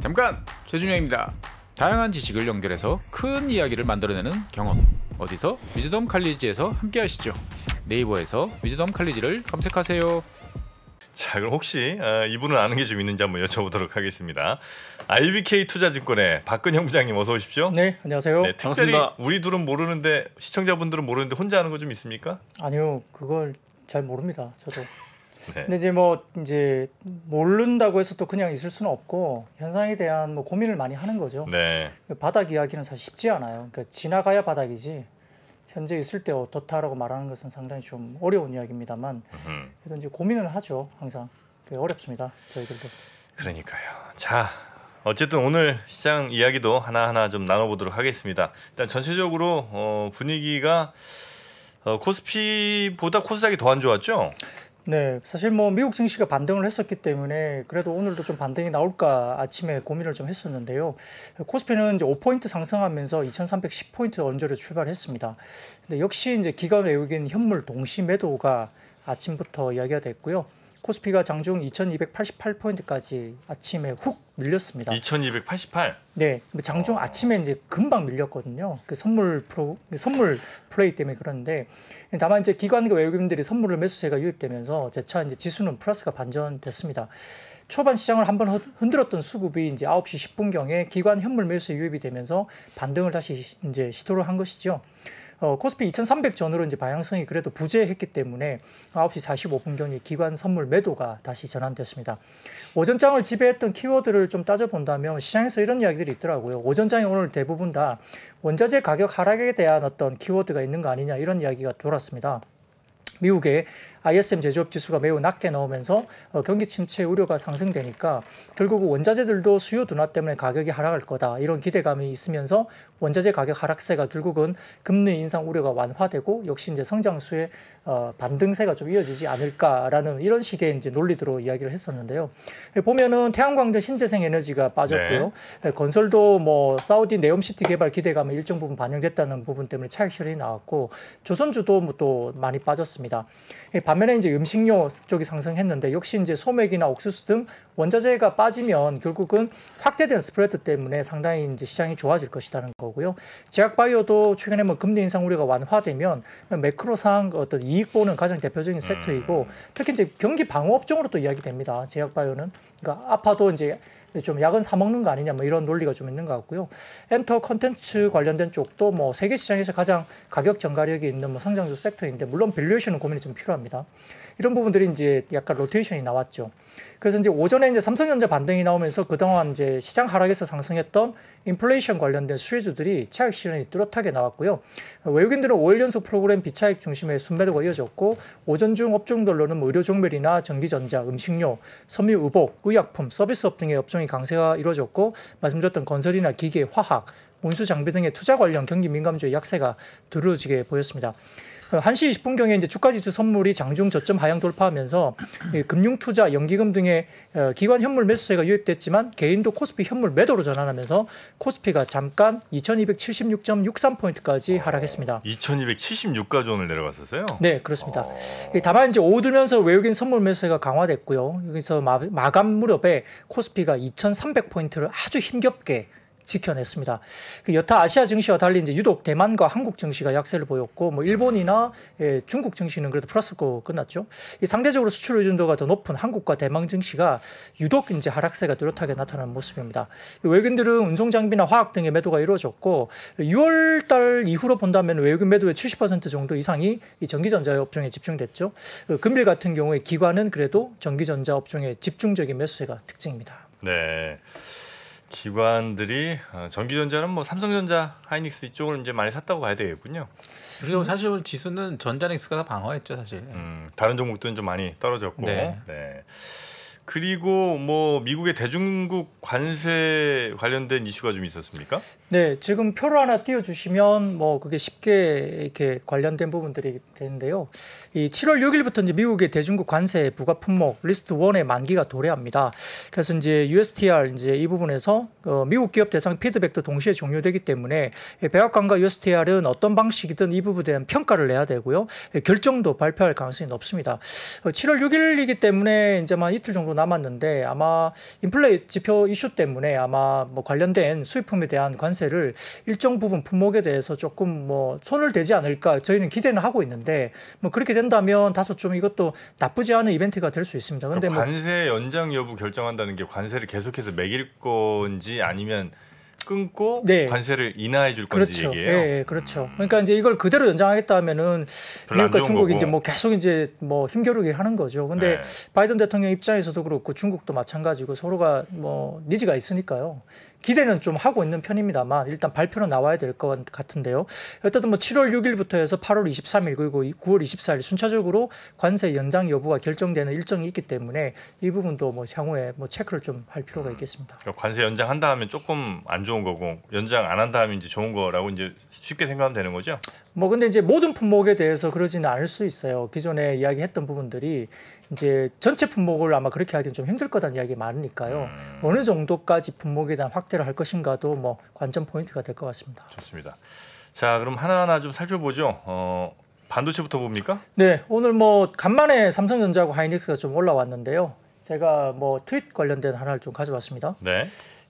잠깐! 최준영입니다. 다양한 지식을 연결해서 큰 이야기를 만들어내는 경험. 어디서? 위즈덤 칼리지에서 함께 하시죠. 네이버에서 위즈덤 칼리지를 검색하세요. 자 그럼 혹시 어, 이분은 아는 게 좀 있는지 한번 여쭤보도록 하겠습니다. IBK 투자증권의 박근형 부장님 어서 오십시오. 네 안녕하세요. 네, 특별히 반갑습니다. 우리 둘은 모르는데 시청자분들은 모르는데 혼자 하는 거 좀 있습니까? 아니요 그걸 잘 모릅니다. 저도. 네. 근데 이제 뭐 이제 모른다고 해서 또 그냥 있을 수는 없고 현상에 대한 뭐 고민을 많이 하는 거죠. 네. 그 바닥 이야기는 사실 쉽지 않아요. 그러니까 지나가야 바닥이지. 현재 있을 때 어떻다라고 말하는 것은 상당히 좀 어려운 이야기입니다만 그래도 이제 고민을 하죠 항상 그게 어렵습니다 저희들도 그러니까요 자 어쨌든 오늘 시장 이야기도 하나하나 좀 나눠보도록 하겠습니다. 일단 전체적으로 어, 분위기가 어, 코스피보다 코스닥이 더 안 좋았죠? 네, 사실 뭐 미국 증시가 반등을 했었기 때문에 그래도 오늘도 좀 반등이 나올까 아침에 고민을 좀 했었는데요. 코스피는 이제 5포인트 상승하면서 2,310포인트 언저리 출발했습니다. 근데 역시 이제 기관 외국인 현물 동시 매도가 아침부터 이야기가 됐고요. 코스피가 장중 2,288포인트까지 아침에 훅 밀렸습니다. 2,288. 네, 뭐 장중 어... 아침에 이제 금방 밀렸거든요. 그 선물 프로 그 선물 플레이 때문에 그런데 다만 이제 기관과 외국인들이 선물을 매수세가 유입되면서 재차 이제 지수는 플러스가 반전됐습니다. 초반 시장을 한번 흔들었던 수급이 이제 9시 10분 경에 기관 현물 매수 유입이 되면서 반등을 다시 이제 시도를 한 것이죠. 어, 코스피 2,300 전으로 이제 방향성이 그래도 부재했기 때문에 9시 45분경에 기관 선물 매도가 다시 전환됐습니다. 오전장을 지배했던 키워드를 좀 따져본다면 시장에서 이런 이야기들이 있더라고요. 오전장이 오늘 대부분 다 원자재 가격 하락에 대한 어떤 키워드가 있는 거 아니냐 이런 이야기가 돌았습니다. 미국의 ISM 제조업 지수가 매우 낮게 나오면서 어, 경기 침체 우려가 상승되니까 결국 원자재들도 수요 둔화 때문에 가격이 하락할 거다 이런 기대감이 있으면서 원자재 가격 하락세가 결국은 금리 인상 우려가 완화되고 역시 이제 성장수의 어, 반등세가 좀 이어지지 않을까라는 이런 식의 이제 논리들로 이야기를 했었는데요. 예, 보면은 태양광등 신재생 에너지가 빠졌고요. 네. 예, 건설도 뭐 사우디 네옴시티 개발 기대감이 일정 부분 반영됐다는 부분 때문에 차익 실현이 나왔고 조선주도 뭐 또 많이 빠졌습니다. 상습니다 예, 반면에 이제 음식료 쪽이 상승했는데 역시 이제 소맥이나 옥수수 등 원자재가 빠지면 결국은 확대된 스프레드 때문에 상당히 이제 시장이 좋아질 것이라는 거고요. 제약바이오도 최근에 뭐 금리 인상 우려가 완화되면 매크로상 어떤 이익 보는 가장 대표적인 섹터이고 음. 특히 이제 경기 방어업종으로 또 이야기됩니다. 제약바이오는 그러니까 아파도 이제 네, 좀 약은 사 먹는 거 아니냐 뭐 이런 논리가 좀 있는 것 같고요. 엔터 컨텐츠 관련된 쪽도 뭐 세계 시장에서 가장 가격 전가력이 있는 뭐 성장주 섹터인데 물론 밸류에이션은 고민이 좀 필요합니다. 이런 부분들이 이제 약간 로테이션이 나왔죠. 그래서 이제 오전에 이제 삼성전자 반등이 나오면서 그동안 이제 시장 하락에서 상승했던 인플레이션 관련된 수혜주들이 차익 실현이 뚜렷하게 나왔고요. 외국인들은 5일 연속 프로그램 비차익 중심의 순매도가 이어졌고 오전 중 업종별로는 뭐 의료 종별이나 전기전자, 음식료, 섬유 의복, 의약품, 서비스업 등의 업종이 강세가 이루어졌고 말씀드렸던 건설이나 기계, 화학, 온수 장비 등의 투자 관련 경기 민감주의 약세가 두드러지게 보였습니다. 1시 20분경에 이제 주가지수 선물이 장중 저점 하향 돌파하면서 금융투자, 연기금 등의 어, 기관 현물 매수세가 유입됐지만 개인도 코스피 현물 매도로 전환하면서 코스피가 잠깐 2276.63포인트까지 어, 하락했습니다. 2276가전을 내려갔었어요? 네, 그렇습니다. 어... 다만 이제 오후 들면서 외국인 선물 매수세가 강화됐고요. 여기서 마감 무렵에 코스피가 2300포인트를 아주 힘겹게 지켜냈습니다. 그 여타 아시아 증시와 달리 이제 유독 대만과 한국 증시가 약세를 보였고 뭐 일본이나 예, 중국 증시는 그래도 플러스고 끝났죠. 이 상대적으로 수출 의존도가 더 높은 한국과 대만 증시가 유독 이제 하락세가 뚜렷하게 나타난 모습입니다. 외국인들은 운송 장비나 화학 등의 매도가 이루어졌고 6월 달 이후로 본다면 외국인 매도의 70% 정도 이상이 이 전기전자 업종에 집중됐죠. 그 금일 같은 경우에 기관은 그래도 전기전자 업종의 집중적인 매수세가 특징입니다. 네. 기관들이 어, 전기전자는 뭐 삼성전자, 하이닉스 이쪽을 이제 많이 샀다고 봐야 되겠군요. 그리고 사실 지수는 전자닉스가 다 방어했죠 사실. 음, 다른 종목들은 좀 많이 떨어졌고. 네. 네. 그리고 뭐 미국의 대중국 관세 관련된 이슈가 좀 있었습니까? 네, 지금 표를 하나 띄워주시면 뭐 그게 쉽게 이렇게 관련된 부분들이 되는데요. 이 7월 6일부터 이제 미국의 대중국 관세 부과 품목 리스트 1의 만기가 도래합니다. 그래서 이제 USTR 이제 이 부분에서 어, 미국 기업 대상 피드백도 동시에 종료되기 때문에 백악관과 USTR은 어떤 방식이든 이 부분에 대한 평가를 내야 되고요. 예, 결정도 발표할 가능성이 높습니다. 어, 7월 6일이기 때문에 이제만 이틀 정도 남았는데 아마 인플레 이 지표 이슈 때문에 아마 뭐 관련된 수입품에 대한 관세 관세를 일정 부분 품목에 대해서 조금 뭐 손을 대지 않을까 저희는 기대는 하고 있는데 뭐 그렇게 된다면 다소 좀 이것도 나쁘지 않은 이벤트가 될 수 있습니다. 근데 뭐 관세 뭐 연장 여부 결정한다는 게 관세를 계속해서 매길 건지 아니면 끊고 네. 관세를 인하해 줄 건지 그렇죠. 얘기예요. 예, 예, 그렇죠. 음. 그러니까 이제 이걸 그대로 연장하겠다 하면은 미국과 중국이 거고. 이제 뭐 계속 이제 뭐 힘겨루기 하는 거죠. 근데 네. 바이든 대통령 입장에서도 그렇고 중국도 마찬가지고 서로가 뭐 니즈가 있으니까요. 기대는 좀 하고 있는 편입니다만 일단 발표는 나와야 될 것 같은데요. 어쨌든 뭐 7월 6일부터 해서 8월 23일 그리고 9월 24일 순차적으로 관세 연장 여부가 결정되는 일정이 있기 때문에 이 부분도 뭐 향후에 뭐 체크를 좀 할 필요가 음. 있겠습니다. 음, 그러니까 관세 연장한다 하면 조금 안 좋은 거고 연장 안 한다 하면 이제 좋은 거라고 이제 쉽게 생각하면 되는 거죠? 뭐 근데 이제 모든 품목에 대해서 그러지는 않을 수 있어요. 기존에 이야기했던 부분들이 이제 전체 품목을 아마 그렇게 하기는 좀 힘들 거다는 이야기 많으니까요. 음. 어느 정도까지 품목에 대한 확대를 할 것인가도 뭐 관전 포인트가 될 것 같습니다. 좋습니다. 자, 그럼 하나하나 좀 살펴보죠. 어, 반도체부터 봅니까? 네, 오늘 뭐 간만에 삼성전자하고 하이닉스가 좀 올라왔는데요. 제가 뭐 트윗 관련된 하나를 좀 가져왔습니다. 네.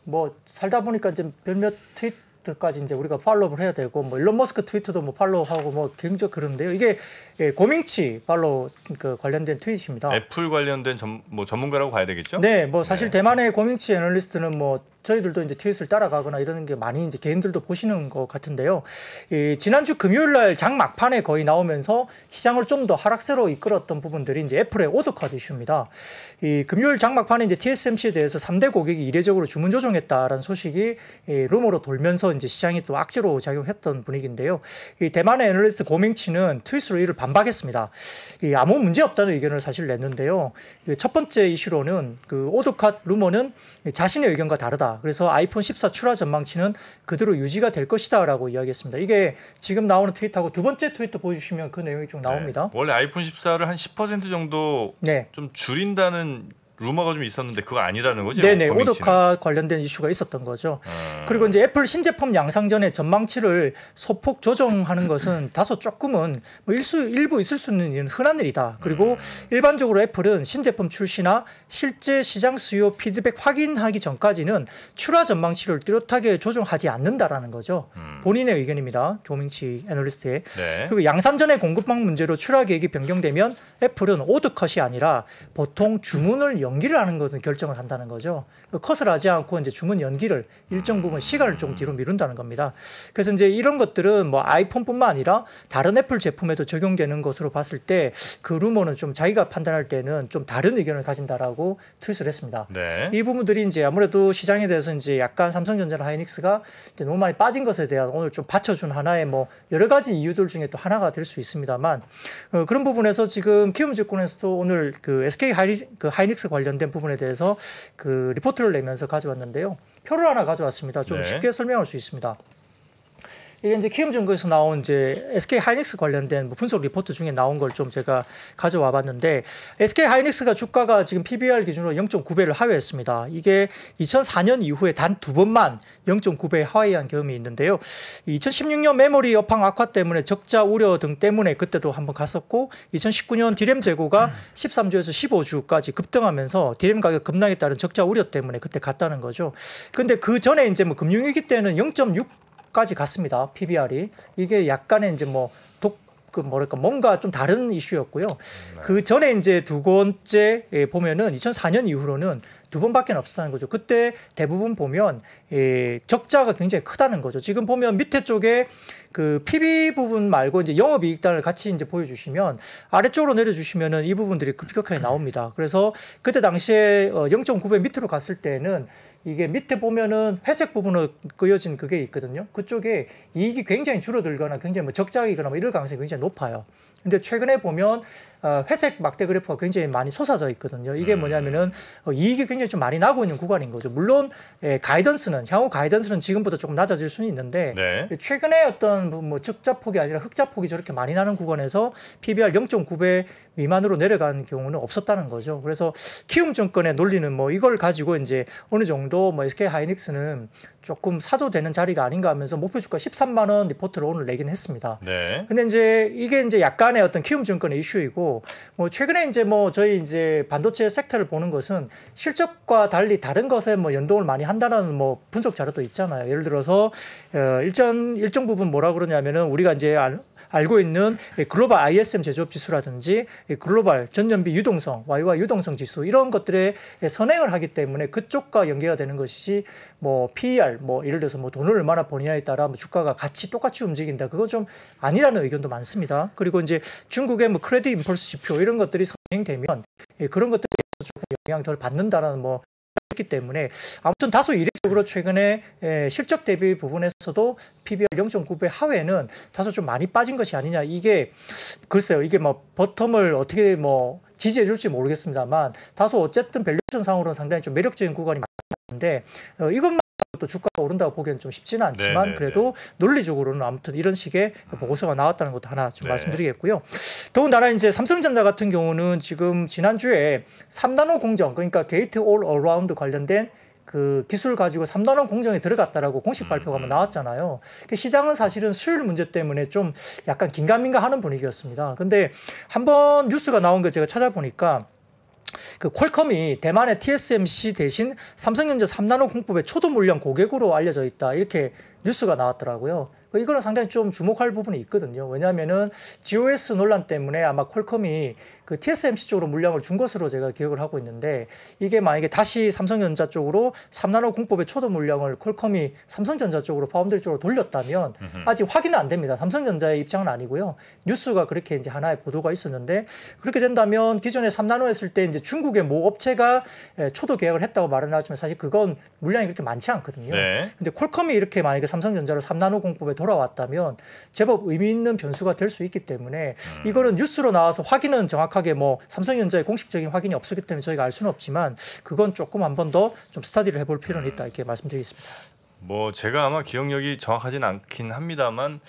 뭐 살다 보니까 이제 몇몇 트윗 까지 이제 우리가 팔로우를 해야 되고 뭐 일론 머스크 트위터도 뭐 팔로우하고 뭐 굉장히 그런데요. 이게 예, 고민치 팔로우 그 관련된 트윗입니다. 애플 관련된 전, 뭐 전문가라고 봐야 되겠죠? 네, 뭐 사실 네. 대만의 고밍치 애널리스트는 뭐 저희들도 이제 트윗을 따라가거나 이러는 게 많이 이제 개인들도 보시는 것 같은데요. 이 지난주 금요일 날 장 막판에 거의 나오면서 시장을 좀 더 하락세로 이끌었던 부분들이 이제 애플의 오더카드 이슈입니다. 이 금요일 장 막판에 이제 TSMC에 대해서 3대 고객이 이례적으로 주문 조정했다라는 소식이 이 루머로 돌면서 이제 시장이 또 악재로 작용했던 분위기인데요. 이 대만의 애널리스트 고밍치는 트윗으로 이를 반박했습니다. 이 아무 문제 없다는 의견을 사실 냈는데요. 첫 번째 이슈로는 그 오더컷 루머는 자신의 의견과 다르다. 그래서 아이폰 14 출하 전망치는 그대로 유지가 될 것이다라고 이야기했습니다. 이게 지금 나오는 트윗하고 두 번째 트윗도 보여주시면 그 내용이 좀 네. 나옵니다. 네. 원래 아이폰 14를 한 10% 정도 네. 좀 줄인다는 루머가 좀 있었는데 그거 아니라는 거죠? 네네 범인치는. 뭐 오도카 관련된 이슈가 있었던 거죠. 음. 그리고 이제 애플 신제품 양상전에 전망치를 소폭 조정하는 것은 다소 조금은 뭐 일수 일부 있을 수 있는 흔한 일이다. 그리고 음. 일반적으로 애플은 신제품 출시나 실제 시장 수요 피드백 확인하기 전까지는 출하 전망치를 뚜렷하게 조정하지 않는다라는 거죠. 음. 본인의 의견입니다. 조명치 애널리스트의 네. 그리고 양상전의 공급망 문제로 출하 계획이 변경되면 애플은 오드컷이 아니라 보통 주문을 연 연기를 하는 것은 결정을 한다는 거죠. 그 컷을 하지 않고 이제 주문 연기를 일정 부분 시간을 좀 뒤로 미룬다는 겁니다. 그래서 이제 이런 것들은 뭐 아이폰뿐만 아니라 다른 애플 제품에도 적용되는 것으로 봤을 때 그 루머는 좀 자기가 판단할 때는 좀 다른 의견을 가진다라고 트윗을 했습니다. 네. 이 부분들이 이제 아무래도 시장에 대해서 이제 약간 삼성전자나 하이닉스가 너무 많이 빠진 것에 대한 오늘 좀 받쳐준 하나의 뭐 여러 가지 이유들 중에 또 하나가 될 수 있습니다만 어, 그런 부분에서 지금 키움 증권에서도 오늘 그 SK 하이, 그 하이닉스 관 관련된 부분에 대해서 그 리포트를 내면서 가져왔는데요. 표를 하나 가져왔습니다. 좀 네. 쉽게 설명할 수 있습니다. 이게 이제 키움 증거에서 나온 이제 SK 하이닉스 관련된 뭐 분석 리포트 중에 나온 걸 좀 제가 가져와 봤는데 SK 하이닉스가 주가가 지금 PBR 기준으로 0.9배를 하회했습니다. 이게 2004년 이후에 단 두 번만 0.9배 하회한 경험이 있는데요. 2016년 메모리 여팡 악화 때문에 적자 우려 등 때문에 그때도 한 번 갔었고 2019년 디램 재고가 13주에서 15주까지 급등하면서 디램 가격 급락에 따른 적자 우려 때문에 그때 갔다는 거죠. 근데 그 전에 이제 뭐 금융위기 때는 0.6 까지 갔습니다. PBR이 이게 약간의 이제 뭐독그 뭐랄까 뭔가 좀 다른 이슈였고요. 네. 그 전에 이제 두 번째 예, 보면은 2004년 이후로는 두 번밖에 없었다는 거죠. 그때 대부분 보면 예, 적자가 굉장히 크다는 거죠. 지금 보면 밑에 쪽에 그 PB 부분 말고 이제 영업이익단을 같이 이제 보여주시면 아래쪽으로 내려주시면은 이 부분들이 급격하게 나옵니다. 그래서 그때 당시에 0.9배 어, 밑으로 갔을 때는 이게 밑에 보면은 회색 부분으로 그어진 그게 있거든요. 그쪽에 이익이 굉장히 줄어들거나 굉장히 뭐 적자이거나 뭐 이럴 가능성이 굉장히 높아요. 근데 최근에 보면 어, 회색 막대 그래프가 굉장히 많이 솟아져 있거든요. 이게 음. 뭐냐면은 어, 이익이 굉장히 좀 많이 나고 있는 구간인 거죠. 물론 예, 가이던스는 향후 가이던스는 지금보다 조금 낮아질 수는 있는데 네. 최근에 어떤 뭐, 뭐 적자폭이 아니라 흑자폭이 저렇게 많이 나는 구간에서 PBR 0.9배 미만으로 내려간 경우는 없었다는 거죠. 그래서 키움증권의 논리는 뭐 이걸 가지고 이제 어느 정도 뭐 SK 하이닉스는 조금 사도 되는 자리가 아닌가 하면서 목표 주가 13만 원 리포트를 오늘 내긴 했습니다. 네. 근데 이제 이게 이제 약간의 어떤 키움증권의 이슈이고 뭐 최근에 이제 뭐 저희 이제 반도체 섹터를 보는 것은 실적과 달리 다른 것에 뭐 연동을 많이 한다라는 뭐 분석 자료도 있잖아요. 예를 들어서 어 일정 일정 부분 뭐라 그러냐면은 우리가 이제 알고 있는 예, 글로벌 ISM 제조업 지수라든지 예, 글로벌 전년비 유동성, YY 유동성 지수 이런 것들에 예, 선행을 하기 때문에 그쪽과 연계가 되는 것이지 뭐 PER 뭐 예를 들어서 뭐 돈을 얼마나 버냐에 따라 뭐 주가가 같이 똑같이 움직인다. 그거 좀 아니라는 의견도 많습니다. 그리고 이제 중국의 뭐 크레딧 인펄스 지표 이런 것들이 선행되면 그런 것들에 영향 덜 받는다라는 뭐 했기 때문에 아무튼 다소 이례적으로 최근에 예, 실적 대비 부분에서도 PBR 0.9배 하회는 다소 좀 많이 빠진 것이 아니냐 이게 글쎄요 이게 뭐 버텀을 어떻게 뭐 지지해 줄지 모르겠습니다만 다소 어쨌든 밸류션 상으로는 상당히 좀 매력적인 구간이 많은데 어, 이것만 또 주가가 오른다고 보기엔 좀 쉽지는 않지만 네네 네, 네. 그래도 논리적으로는 아무튼 이런 식의 음. 보고서가 나왔다는 것도 하나 좀 네. 말씀드리겠고요. 더군다나 이제 삼성전자 같은 경우는 지금 지난주에 3나노 공정 그러니까 게이트 올 어라운드 관련된 그 기술 가지고 3단원 공정에 들어갔다라고 공식 음, 발표가 한번 음. 나왔잖아요. 그 시장은 사실은 수율 문제 때문에 좀 약간 긴가민가 하는 분위기였습니다. 근데 한 번 뉴스가 나온 거 제가 찾아보니까 그 퀄컴이 대만의 TSMC 대신 삼성전자 3나노 공법의 초도 물량 고객으로 알려져 있다 이렇게 뉴스가 나왔더라고요. 그 이거는 상당히 좀 주목할 부분이 있거든요. 왜냐하면은 GOS 논란 때문에 아마 퀄컴이 그 TSMC 쪽으로 물량을 준 것으로 제가 기억을 하고 있는데 이게 만약에 다시 삼성전자 쪽으로 3나노 공법의 초도 물량을 퀄컴이 삼성전자 쪽으로 파운드리 쪽으로 돌렸다면 아직 확인은 안 됩니다. 삼성전자의 입장은 아니고요. 뉴스가 그렇게 이제 하나의 보도가 있었는데 그렇게 된다면 기존에 3나노 했을 때 이제 중국의 모 업체가 예, 초도 계약을 했다고 말은 하지만 사실 그건 물량이 그렇게 많지 않거든요. 네. 근데 퀄컴이 이렇게 만약에 삼성전자를 3나노 공법에 돌아왔다면 제법 의미 있는 변수가 될 수 있기 때문에 음. 이거는 뉴스로 나와서 확인은 정확하게 뭐 삼성전자의 공식적인 확인이 없었기 때문에 저희가 알 수는 없지만 그건 조금 한 번 더 좀 스타디를 해볼 필요는 있다 이렇게 말씀드리겠습니다. 뭐 제가 아마 기억력이 정확하진 않긴 합니다만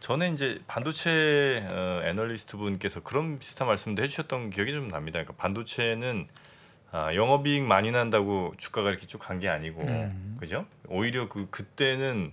전에 이제 반도체 어, 애널리스트 분께서 그런 비슷한 말씀도 해주셨던 기억이 좀 납니다. 그러니까 반도체는 아, 영업이익 많이 난다고 주가가 이렇게 쭉간 게 아니고 음. 그죠? 오히려 그 그때는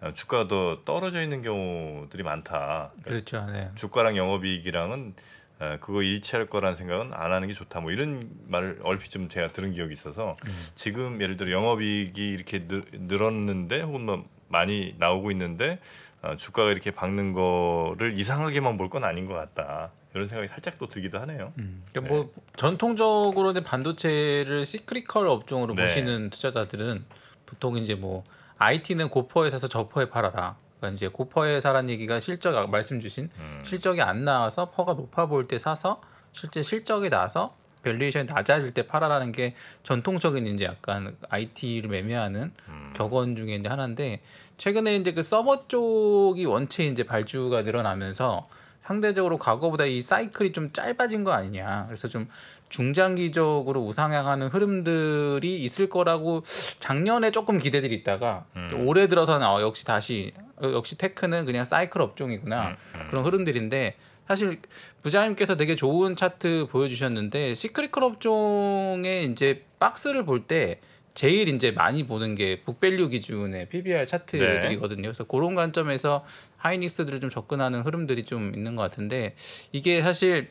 어, 주가도 떨어져 있는 경우들이 많다. 그러니까 그렇죠 네. 주가랑 영업이익이랑은 어, 그거 일치할 거라는 생각은 안 하는 게 좋다. 뭐 이런 말을 얼핏 좀 제가 들은 기억이 있어서 음. 지금 예를 들어 영업이익이 이렇게 늘었는데 혹은 뭐 많이 나오고 있는데 어, 주가가 이렇게 박는 거를 이상하게만 볼 건 아닌 것 같다. 이런 생각이 살짝 또 들기도 하네요. 음. 그러니까 네. 뭐 전통적으로는 반도체를 시크리컬 업종으로 네. 보시는 투자자들은 보통 이제 뭐 IT는 고퍼에 사서 저퍼에 팔아라. 그러니까 이제 고퍼에 사라는 얘기가 실적 말씀 주신 음. 실적이 안 나와서 퍼가 높아 보일 때 사서 실제 실적이 나서 밸류에이션이 낮아질 때 팔아라는 게 전통적인 이제 약간 IT를 매매하는 음. 격언 중에 이제 하나인데 최근에 이제 그 서버 쪽이 원체 이제 발주가 늘어나면서 상대적으로 과거보다 이 사이클이 좀 짧아진 거 아니냐. 그래서 좀 중장기적으로 우상향하는 흐름들이 있을 거라고 작년에 조금 기대들이 있다가 음. 올해 들어서는 어, 역시 다시 어, 역시 테크는 그냥 사이클 업종이구나 음, 음. 그런 흐름들인데 사실 부장님께서 되게 좋은 차트 보여주셨는데 시크릿클 업종의 이제 박스를 볼때 제일 이제 많이 보는 게 북밸류 기준의 PBR 차트들이거든요. 네. 그래서 그런 관점에서 하이닉스들을 좀 접근하는 흐름들이 좀 있는 것 같은데 이게 사실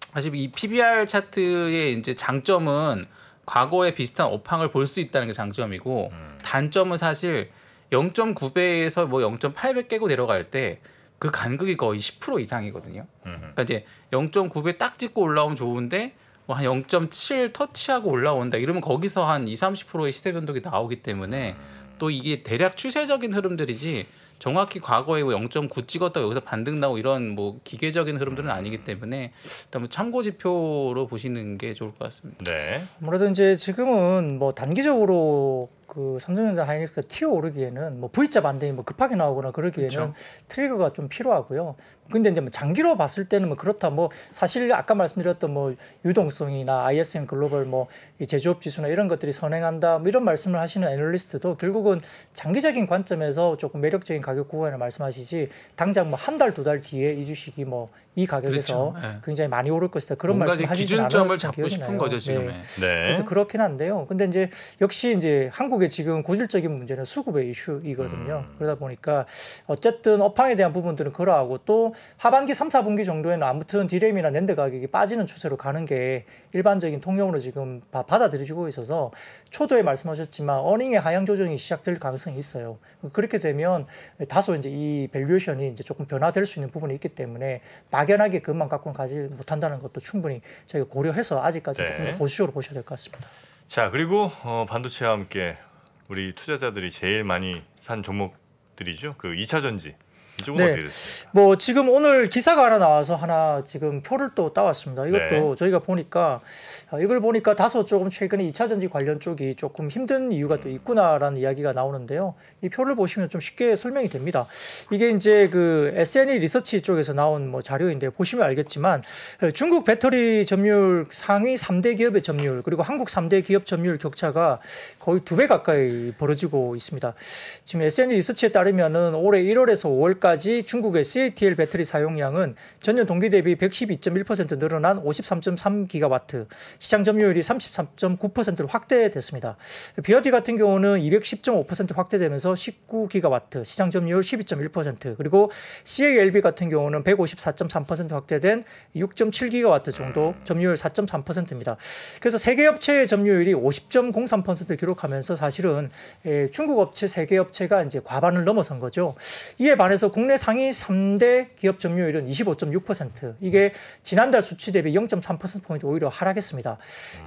사실 이 PBR 차트의 이제 장점은 과거에 비슷한 업황을 볼 수 있다는 게 장점이고 음. 단점은 사실 0.9배에서 뭐 0.8배 깨고 내려갈 때 그 간극이 거의 10% 이상이거든요. 음. 그러니까 이제 0.9배 딱 찍고 올라오면 좋은데 뭐 한0.7 터치하고 올라온다 이러면 거기서 한 20, 30%의 시세 변동이 나오기 때문에 또 이게 대략 추세적인 흐름들이지 정확히 과거에 뭐0.9 찍었다 여기서 반등 나오고 이런 뭐 기계적인 흐름들은 아니기 때문에 일단 뭐 참고 지표로 보시는 게 좋을 것 같습니다. 네. 아무래도 이제 지금은 뭐 단기적으로 그 삼성전자 하이닉스가 튀어 오르기에는 뭐 V자 반등이 뭐 급하게 나오거나 그러기에는 그렇 트리거가 좀 필요하고요. 근데 이제 뭐 장기로 봤을 때는 뭐 그렇다 뭐 사실 아까 말씀드렸던 뭐 유동성이나 ISM 글로벌 뭐 이 제조업 지수나 이런 것들이 선행한다 뭐 이런 말씀을 하시는 애널리스트도 결국은 장기적인 관점에서 조금 매력적인 가격 구간을 말씀하시지 당장 뭐 한 달 두달 달 뒤에 이 주식이 뭐 이 가격에서 그렇죠. 네. 굉장히 많이 오를 것이다 그런 말씀을 하시는 기준점을 잡고 싶은 거죠 지금 네. 네. 그래서 그렇긴 한데요. 근데 이제 역시 이제 한국 한국의 지금 고질적인 문제는 수급의 이슈이거든요. 음. 그러다 보니까 어쨌든 업황에 대한 부분들은 그러하고 또 하반기 삼사분기 정도에는 아무튼 디램이나 랜드 가격이 빠지는 추세로 가는 게 일반적인 통용으로 지금 받아들여지고 있어서 초도에 말씀하셨지만 어닝의 하향 조정이 시작될 가능성이 있어요. 그렇게 되면 다소 이제 이 밸류에이션이 이제 조금 변화될 수 있는 부분이 있기 때문에 막연하게 그것만 갖고는 가지 못한다는 것도 충분히 저희가 고려해서 아직까지 네. 조금 더 네. 보수적으로 보셔야 될 것 같습니다. 자 그리고 어, 반도체와 함께 우리 투자자들이 제일 많이 산 종목들이죠. 그 2차 전지 네. 뭐 지금 오늘 기사가 하나 나와서 하나 지금 표를 또 따왔습니다. 이것도 네. 저희가 보니까 아, 이걸 보니까 다소 조금 최근에 2차 전지 관련 쪽이 조금 힘든 이유가 또 음. 있구나라는 이야기가 나오는데요. 이 표를 보시면 좀 쉽게 설명이 됩니다. 이게 이제 그 SNE 리서치 쪽에서 나온 뭐 자료인데 보시면 알겠지만 중국 배터리 점유율 상위 3대 기업의 점유율 그리고 한국 3대 기업 점유율 격차가 거의 두 배 가까이 벌어지고 있습니다. 지금 SNE 리서치에 따르면은 올해 1월에서 5월 6월까지 중국의 CATL 배터리 사용량은 전년 동기 대비 112.1% 늘어난 5 3 3 g 가와 시장 점유율이 33.9%로 확대됐습니다. BOD 같은 경우는 210.5% 확대되면서 1 9 g 가와 시장 점유율 12.1%, 그리고 CALB 같은 경우는 154.3% 확대된 6 7 g 가와 정도 점유율 4.3%입니다. 그래서 세계 업체의 점유율이 50.03%를 기록하면서 사실은 예, 중국 업체 세계 업체가 이제 과반을 넘어선 거죠. 이에 반해서 국내 상위 3대 기업 점유율은 25.6% 이게 지난달 수치 대비 0.3%포인트 오히려 하락했습니다.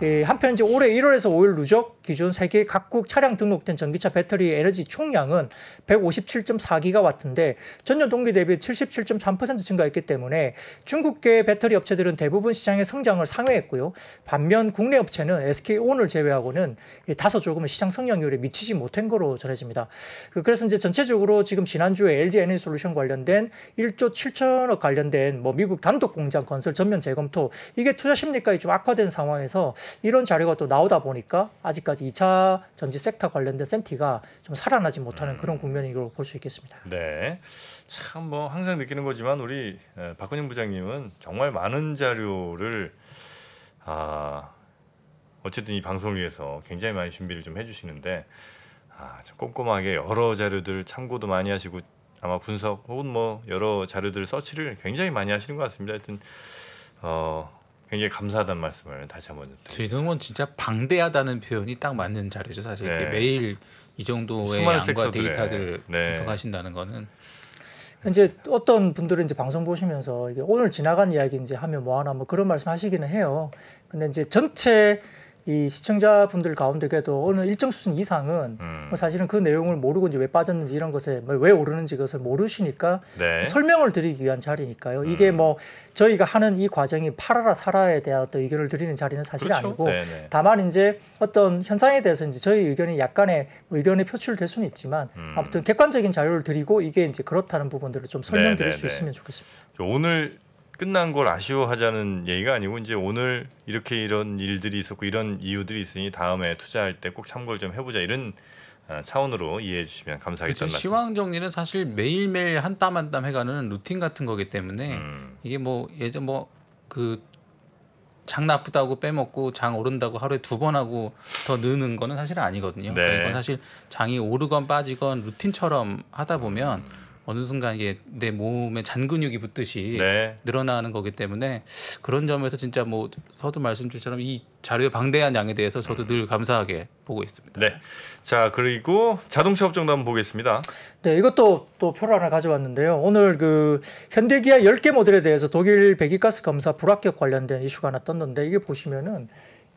예, 한편 이제 올해 1월에서 5일 누적 기준 세계 각국 차량 등록된 전기차 배터리 에너지 총량은 157.4기가와트인데 전년 동기 대비 77.3% 증가했기 때문에 중국계 배터리 업체들은 대부분 시장의 성장을 상회했고요. 반면 국내 업체는 SK온을 제외하고는 예, 다소 조금은 시장 성장률에 미치지 못한 거로 전해집니다. 그, 그래서 이제 전체적으로 지금 지난주에 LG 에너지 솔루션 솔루션 관련된 1조 7천억 관련된 뭐 미국 단독 공장 건설 전면 재검토 이게 투자 심리까지 좀 악화된 상황에서 이런 자료가 또 나오다 보니까 아직까지 2차 전지 섹터 관련된 센티가 좀 살아나지 못하는 음. 그런 국면이라고 볼 수 있겠습니다. 네. 참 뭐 항상 느끼는 거지만 우리 박근영 부장님은 정말 많은 자료를 아 어쨌든 이 방송을 위해서 굉장히 많이 준비를 좀 해주시는데 아, 꼼꼼하게 여러 자료들 참고도 많이 하시고 아마 분석 혹은 뭐 여러 자료들 서치를 굉장히 많이 하시는 것 같습니다. 하여튼 어 굉장히 감사하다는 말씀을 다시 한번 드립니다. 진짜 방대하다는 표현이 딱 맞는 자료죠. 사실 네. 매일 이 정도의 양과 데이터들 네. 분석하신다는 거는 그러니까 이제 어떤 분들은 이제 방송 보시면서 이게 오늘 지나간 이야기인지 하면 뭐하나 뭐 그런 말씀 하시기는 해요. 근데 이제 전체 이 시청자분들 가운데에도 어느 일정 수준 이상은 음. 뭐 사실은 그 내용을 모르고 이제 왜 빠졌는지 이런 것에 뭐 왜 오르는지 그것을 모르시니까 네. 설명을 드리기 위한 자리니까요. 음. 이게 뭐 저희가 하는 이 과정이 팔아라 살아에 대한 어떤 의견을 드리는 자리는 사실 그렇죠? 아니고 네네. 네. 다만 이제 어떤 현상에 대해서 이제 저희 의견이 약간의 의견이 표출될 수는 있지만 음. 아무튼 객관적인 자료를 드리고 이게 이제 그렇다는 부분들을 좀 네, 설명드릴 네네네. 수 네. 있으면 좋겠습니다. 오늘 끝난 걸 아쉬워하자는 얘기가 아니고 이제 오늘 이렇게 이런 일들이 있었고 이런 이유들이 있으니 다음에 투자할 때 꼭 참고를 좀 해보자 이런 어, 차원으로 이해해 주시면 감사하겠습니다. 그렇죠. 시황 정리는 사실 매일매일 한 땀 한 땀 해가는 루틴 같은 거기 때문에 음. 이게 뭐 예전 뭐 그 장 나쁘다고 빼먹고 장 오른다고 하루에 두 번 하고 더 느는 거는 사실 아니거든요. 네. 그러니까 이건 사실 장이 오르건 빠지건 루틴처럼 하다 보면 음. 어느 순간 이게 내 몸에 잔근육이 붙듯이 네. 늘어나는 거기 때문에 그런 점에서 진짜 뭐 서두 말씀 주처럼 이 자료의 방대한 양에 대해서 저도 음. 늘 감사하게 보고 있습니다. 네. 자 그리고 자동차 업종도 한번 보겠습니다. 네, 이것도 또 표를 하나 가져왔는데요. 오늘 그 현대기아 10개 모델에 대해서 독일 배기가스 검사 불합격 관련된 이슈가 하나 떴는데 이게 보시면은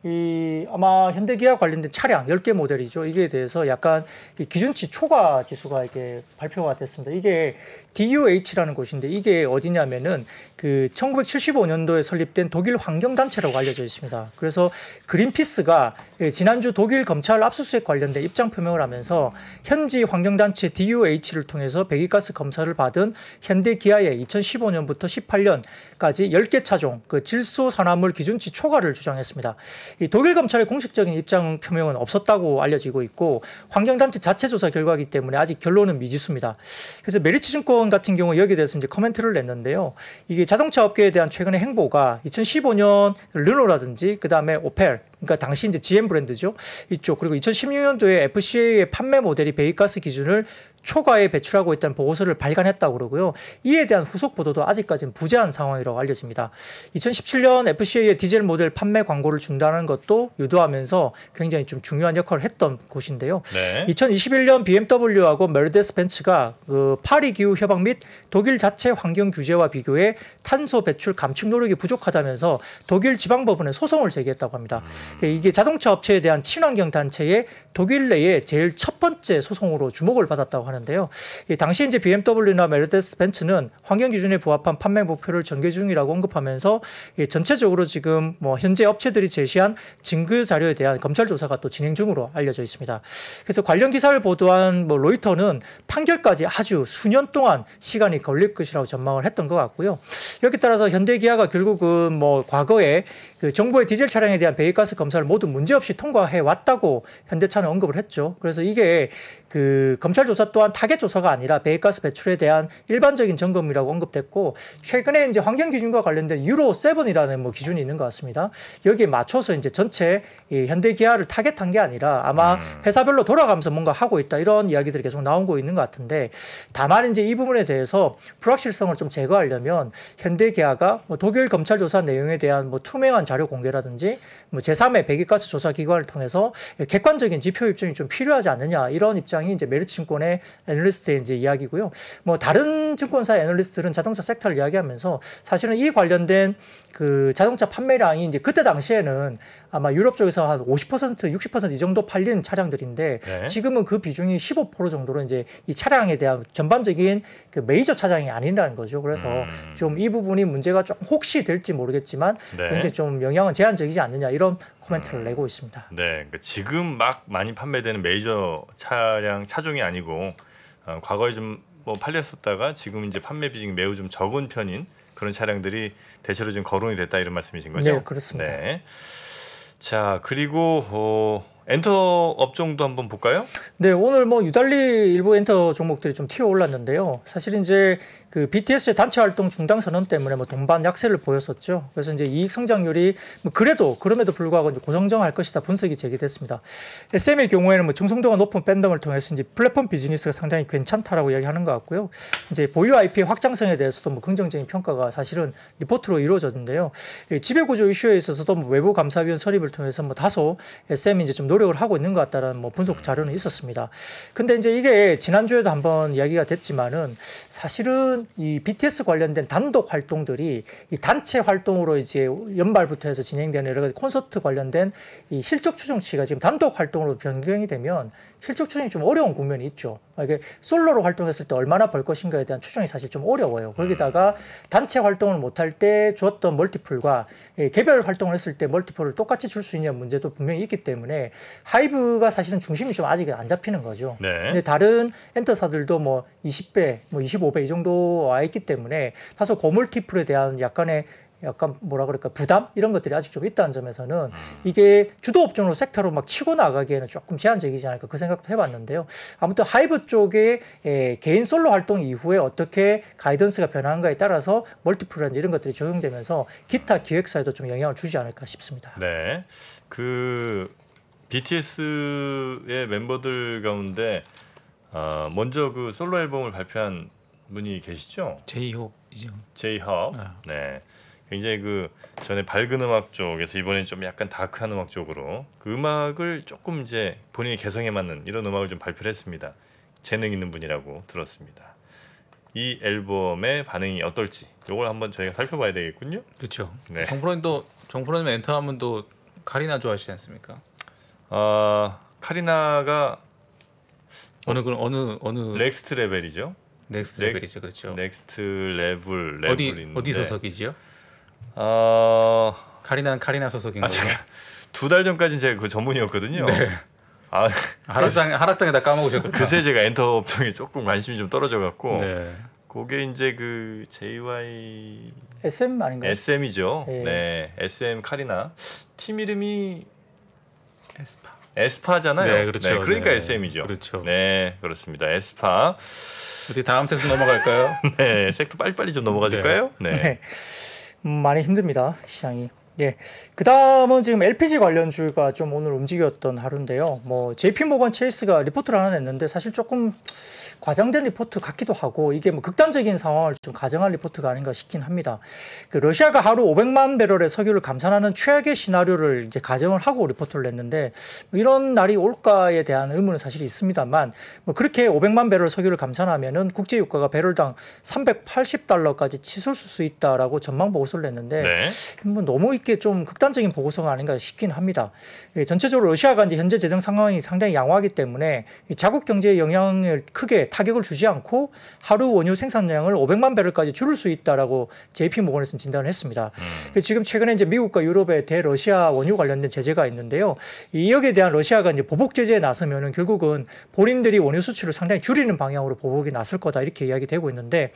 이 아마 현대기아 관련된 차량 10개 모델이죠. 이게 대해서 약간 기준치 초과 지수가 이게 발표가 됐습니다. 이게 DUH라는 곳인데 이게 어디냐면은 그 1975년도에 설립된 독일 환경단체라고 알려져 있습니다. 그래서 그린피스가 예, 지난주 독일 검찰 압수수색 관련된 입장 표명을 하면서 현지 환경단체 DUH를 통해서 배기가스 검사를 받은 현대기아의 2015년부터 18년까지 10개 차종 그 질소 산화물 기준치 초과를 주장했습니다. 이 독일 검찰의 공식적인 입장 표명은 없었다고 알려지고 있고 환경단체 자체 조사 결과이기 때문에 아직 결론은 미지수입니다. 그래서 메리츠 증권 같은 경우 여기에 대해서 이제 코멘트를 냈는데요. 이게 자동차 업계에 대한 최근의 행보가 2015년 르노라든지 그다음에 오펠 그러니까 당시 이제 GM 브랜드죠. 이쪽 그리고 2016년도에 FCA의 판매 모델이 배기가스 기준을 초과에 배출하고 있다는 보고서를 발간했다고 그러고요. 이에 대한 후속 보도도 아직까지는 부재한 상황이라고 알려집니다. 2017년 FCA의 디젤 모델 판매 광고를 중단하는 것도 유도하면서 굉장히 좀 중요한 역할을 했던 곳인데요. 네. 2021년 BMW하고 메르데스 벤츠가 그 파리 기후 협약 및 독일 자체 환경 규제와 비교해 탄소 배출 감축 노력이 부족하다면서 독일 지방 법원에 소송을 제기했다고 합니다. 그러니까 이게 자동차 업체에 대한 친환경 단체의 독일 내에 제일 첫 번째 소송으로 주목을 받았다고 합니다. 하는데요. 당시 이제 BMW나 메르데스 벤츠는 환경 기준에 부합한 판매 목표를 전개 중이라고 언급하면서 전체적으로 지금 뭐 현재 업체들이 제시한 증거 자료에 대한 검찰 조사가 또 진행 중으로 알려져 있습니다. 그래서 관련 기사를 보도한 뭐 로이터는 판결까지 아주 수년 동안 시간이 걸릴 것이라고 전망을 했던 것 같고요. 여기 따라서 현대기아가 결국은 뭐 과거에 그 정부의 디젤 차량에 대한 배기가스 검사를 모두 문제없이 통과해 왔다고 현대차는 언급을 했죠. 그래서 이게 그 검찰 조사 또한 타겟 조사가 아니라 배기가스 배출에 대한 일반적인 점검이라고 언급됐고 최근에 이제 환경 기준과 관련된 유로 세븐이라는뭐 기준이 있는 것 같습니다. 여기에 맞춰서 이제 전체 이 현대기아를 타겟한 게 아니라 아마 음. 회사별로 돌아가면서 뭔가 하고 있다 이런 이야기들이 계속 나오고 있는 것 같은데 다만 이제 이 부분에 대해서 불확실성을 좀 제거하려면 현대기아가 뭐 독일 검찰 조사 내용에 대한 뭐 투명한 자료 공개라든지 뭐 제3의 배기가스 조사 기관을 통해서 객관적인 지표 입증이 좀 필요하지 않느냐 이런 입장 회장이 이제 메리츠증권의 애널리스트의 이제 이야기고요. 뭐 다른 증권사 애널리스트들은 자동차 섹터를 이야기하면서 사실은 이 관련된 그 자동차 판매량이 이제 그때 당시에는 아마 유럽 쪽에서 한 50% 60%이 정도 팔린 차량들인데 네. 지금은 그 비중이 15% 정도로 이제 이 차량에 대한 전반적인 그 메이저 차량이 아니라는 거죠. 그래서 음. 좀이 부분이 문제가 좀 혹시 될지 모르겠지만 네. 굉장좀 영향은 제한적이지 않느냐 이런 코멘트를 음. 내고 있습니다. 네, 그러니까 지금 막 많이 판매되는 메이저 차량 대량 차종이 아니고 어, 과거에 좀뭐 팔렸었다가 지금 이제 판매 비중이 매우 좀 적은 편인 그런 차량들이 대체로 지금 거론이 됐다 이런 말씀이신 거죠? 네, 그렇습니다. 네. 자 그리고 어, 엔터 업종도 한번 볼까요? 네, 오늘 뭐 유달리 일부 엔터 종목들이 좀 튀어 올랐는데요. 사실 이제 그 BTS의 단체 활동 중단 선언 때문에 뭐 동반 약세를 보였었죠. 그래서 이제 이익 성장률이 뭐 그래도 그럼에도 불구하고 고성장할 것이다 분석이 제기됐습니다. SM의 경우에는 뭐 충성도가 높은 팬덤을 통해서 이제 플랫폼 비즈니스가 상당히 괜찮다라고 이야기하는 것 같고요. 이제 보유 IP의 확장성에 대해서도 뭐 긍정적인 평가가 사실은 리포트로 이루어졌는데요. 지배 구조 이슈에 있어서도 뭐 외부 감사위원 설립을 통해서 뭐 다소 SM이 이제 좀 노력을 하고 있는 것 같다라는 뭐 분석 자료는 있었습니다. 근데 이제 이게 지난주에도 한번 이야기가 됐지만은 사실은 전이 BTS 관련된 단독 활동들이 이 단체 활동으로 이제 연말부터 해서 진행되는 여러 가지 콘서트 관련된 이 실적 추정치가 지금 단독 활동으로 변경이 되면 실적 추정이 좀 어려운 국면이 있죠. 이게 솔로로 활동했을 때 얼마나 벌 것인가에 대한 추정이 사실 좀 어려워요. 거기다가 단체 활동을 못할 때 주었던 멀티플과 예, 개별 활동을 했을 때 멀티플을 똑같이 줄 수 있냐 문제도 분명히 있기 때문에 하이브가 사실은 중심이 좀 아직 안 잡히는 거죠. 네. 근데 다른 엔터사들도 뭐 20배, 뭐 25배 이 정도 와 있기 때문에 다소 고물티플에 대한 약간의 약간 뭐라 그럴까 부담 이런 것들이 아직 좀 있다는 점에서는 음. 이게 주도 업종으로 섹터로 막 치고 나가기에는 조금 제한적이지 않을까 그 생각도 해봤는데요. 아무튼 하이브 쪽에 예, 개인 솔로 활동 이후에 어떻게 가이던스가 변한가에 따라서 멀티플랜지 이런 것들이 적용되면서 기타 기획사에도 좀 영향을 주지 않을까 싶습니다. 네, 그 BTS의 멤버들 가운데 어, 먼저 그 솔로 앨범을 발표한 분이 계시죠? 제이홉이죠. 제이홉. 네. 네. 굉장히 그 전에 밝은 음악 쪽에서 이번엔 좀 약간 다크한 음악 쪽으로 그 음악을 조금 이제 본인의 개성에 맞는 이런 음악을 좀 발표를 했습니다. 재능 있는 분이라고 들었습니다. 이 앨범의 반응이 어떨지 이걸 한번 저희가 살펴봐야 되겠군요. 그렇죠. 네. 정프로님도 정프로님 엔터하면 또 카리나 좋아하시지 않습니까? 아 카리나가 어느 그 어느 어느 렉스트 레벨이죠. 넥스트 레벨이죠, 네. 그렇죠. 넥스트 레벨 레벨인데 어디 어디 소속이지요? 어... 카리나 카리나 소속인 아, 거죠. 두달 전까지는 제가 그 전문이었거든요. 네. 아, 하락장 하락장에다 까먹으셨군요. 그새 제가 엔터 업종에 조금 관심이 좀 떨어져 갖고 네. 그게 이제 그 JY SM 아닌가요? SM이죠. 예. 네. SM 카리나 팀 이름이 에스파. 에스파잖아요. 네, 그렇죠. 네, 그러니까 네. SM이죠. 그렇죠. 네, 그렇습니다. 에스파. 우리 다음 섹터 넘어갈까요? 네, 섹터 빨리빨리 좀 넘어가실까요? 네. 네. 네. 음, 많이 힘듭니다 시장이. 예. 그 다음은 지금 LPG 관련주가 좀 오늘 움직였던 하루인데요. 뭐, JP모건 체이스가 리포트를 하나 냈는데 사실 조금 과장된 리포트 같기도 하고 이게 뭐 극단적인 상황을 좀 가정한 리포트가 아닌가 싶긴 합니다. 그 러시아가 하루 500만 배럴의 석유를 감산하는 최악의 시나리오를 이제 가정을 하고 리포트를 냈는데 뭐 이런 날이 올까에 대한 의문은 사실 있습니다만 뭐 그렇게 500만 배럴 석유를 감산하면은 국제유가가 배럴당 380달러까지 치솟을 수 있다라고 전망 보고서를 냈는데 네. 뭐 너무 이렇게좀 극단적인 보고서가 아닌가 싶긴 합니다. 예, 전체적으로 러시아가 이제 현재 재정 상황이 상당히 양호하기 때문에 자국 경제에 영향을 크게 타격을 주지 않고 하루 원유 생산량을 500만 배럴까지 줄일 수 있다라고 JP 모건에서 진단을 했습니다. 음. 그 지금 최근에 이제 미국과 유럽의 대러시아 원유 관련된 제재가 있는데요. 이 역에 대한 러시아가 이제 보복 제재에 나서면 결국은 본인들이 원유 수출을 상당히 줄이는 방향으로 보복이 났을 거다 이렇게 이야기되고 있는데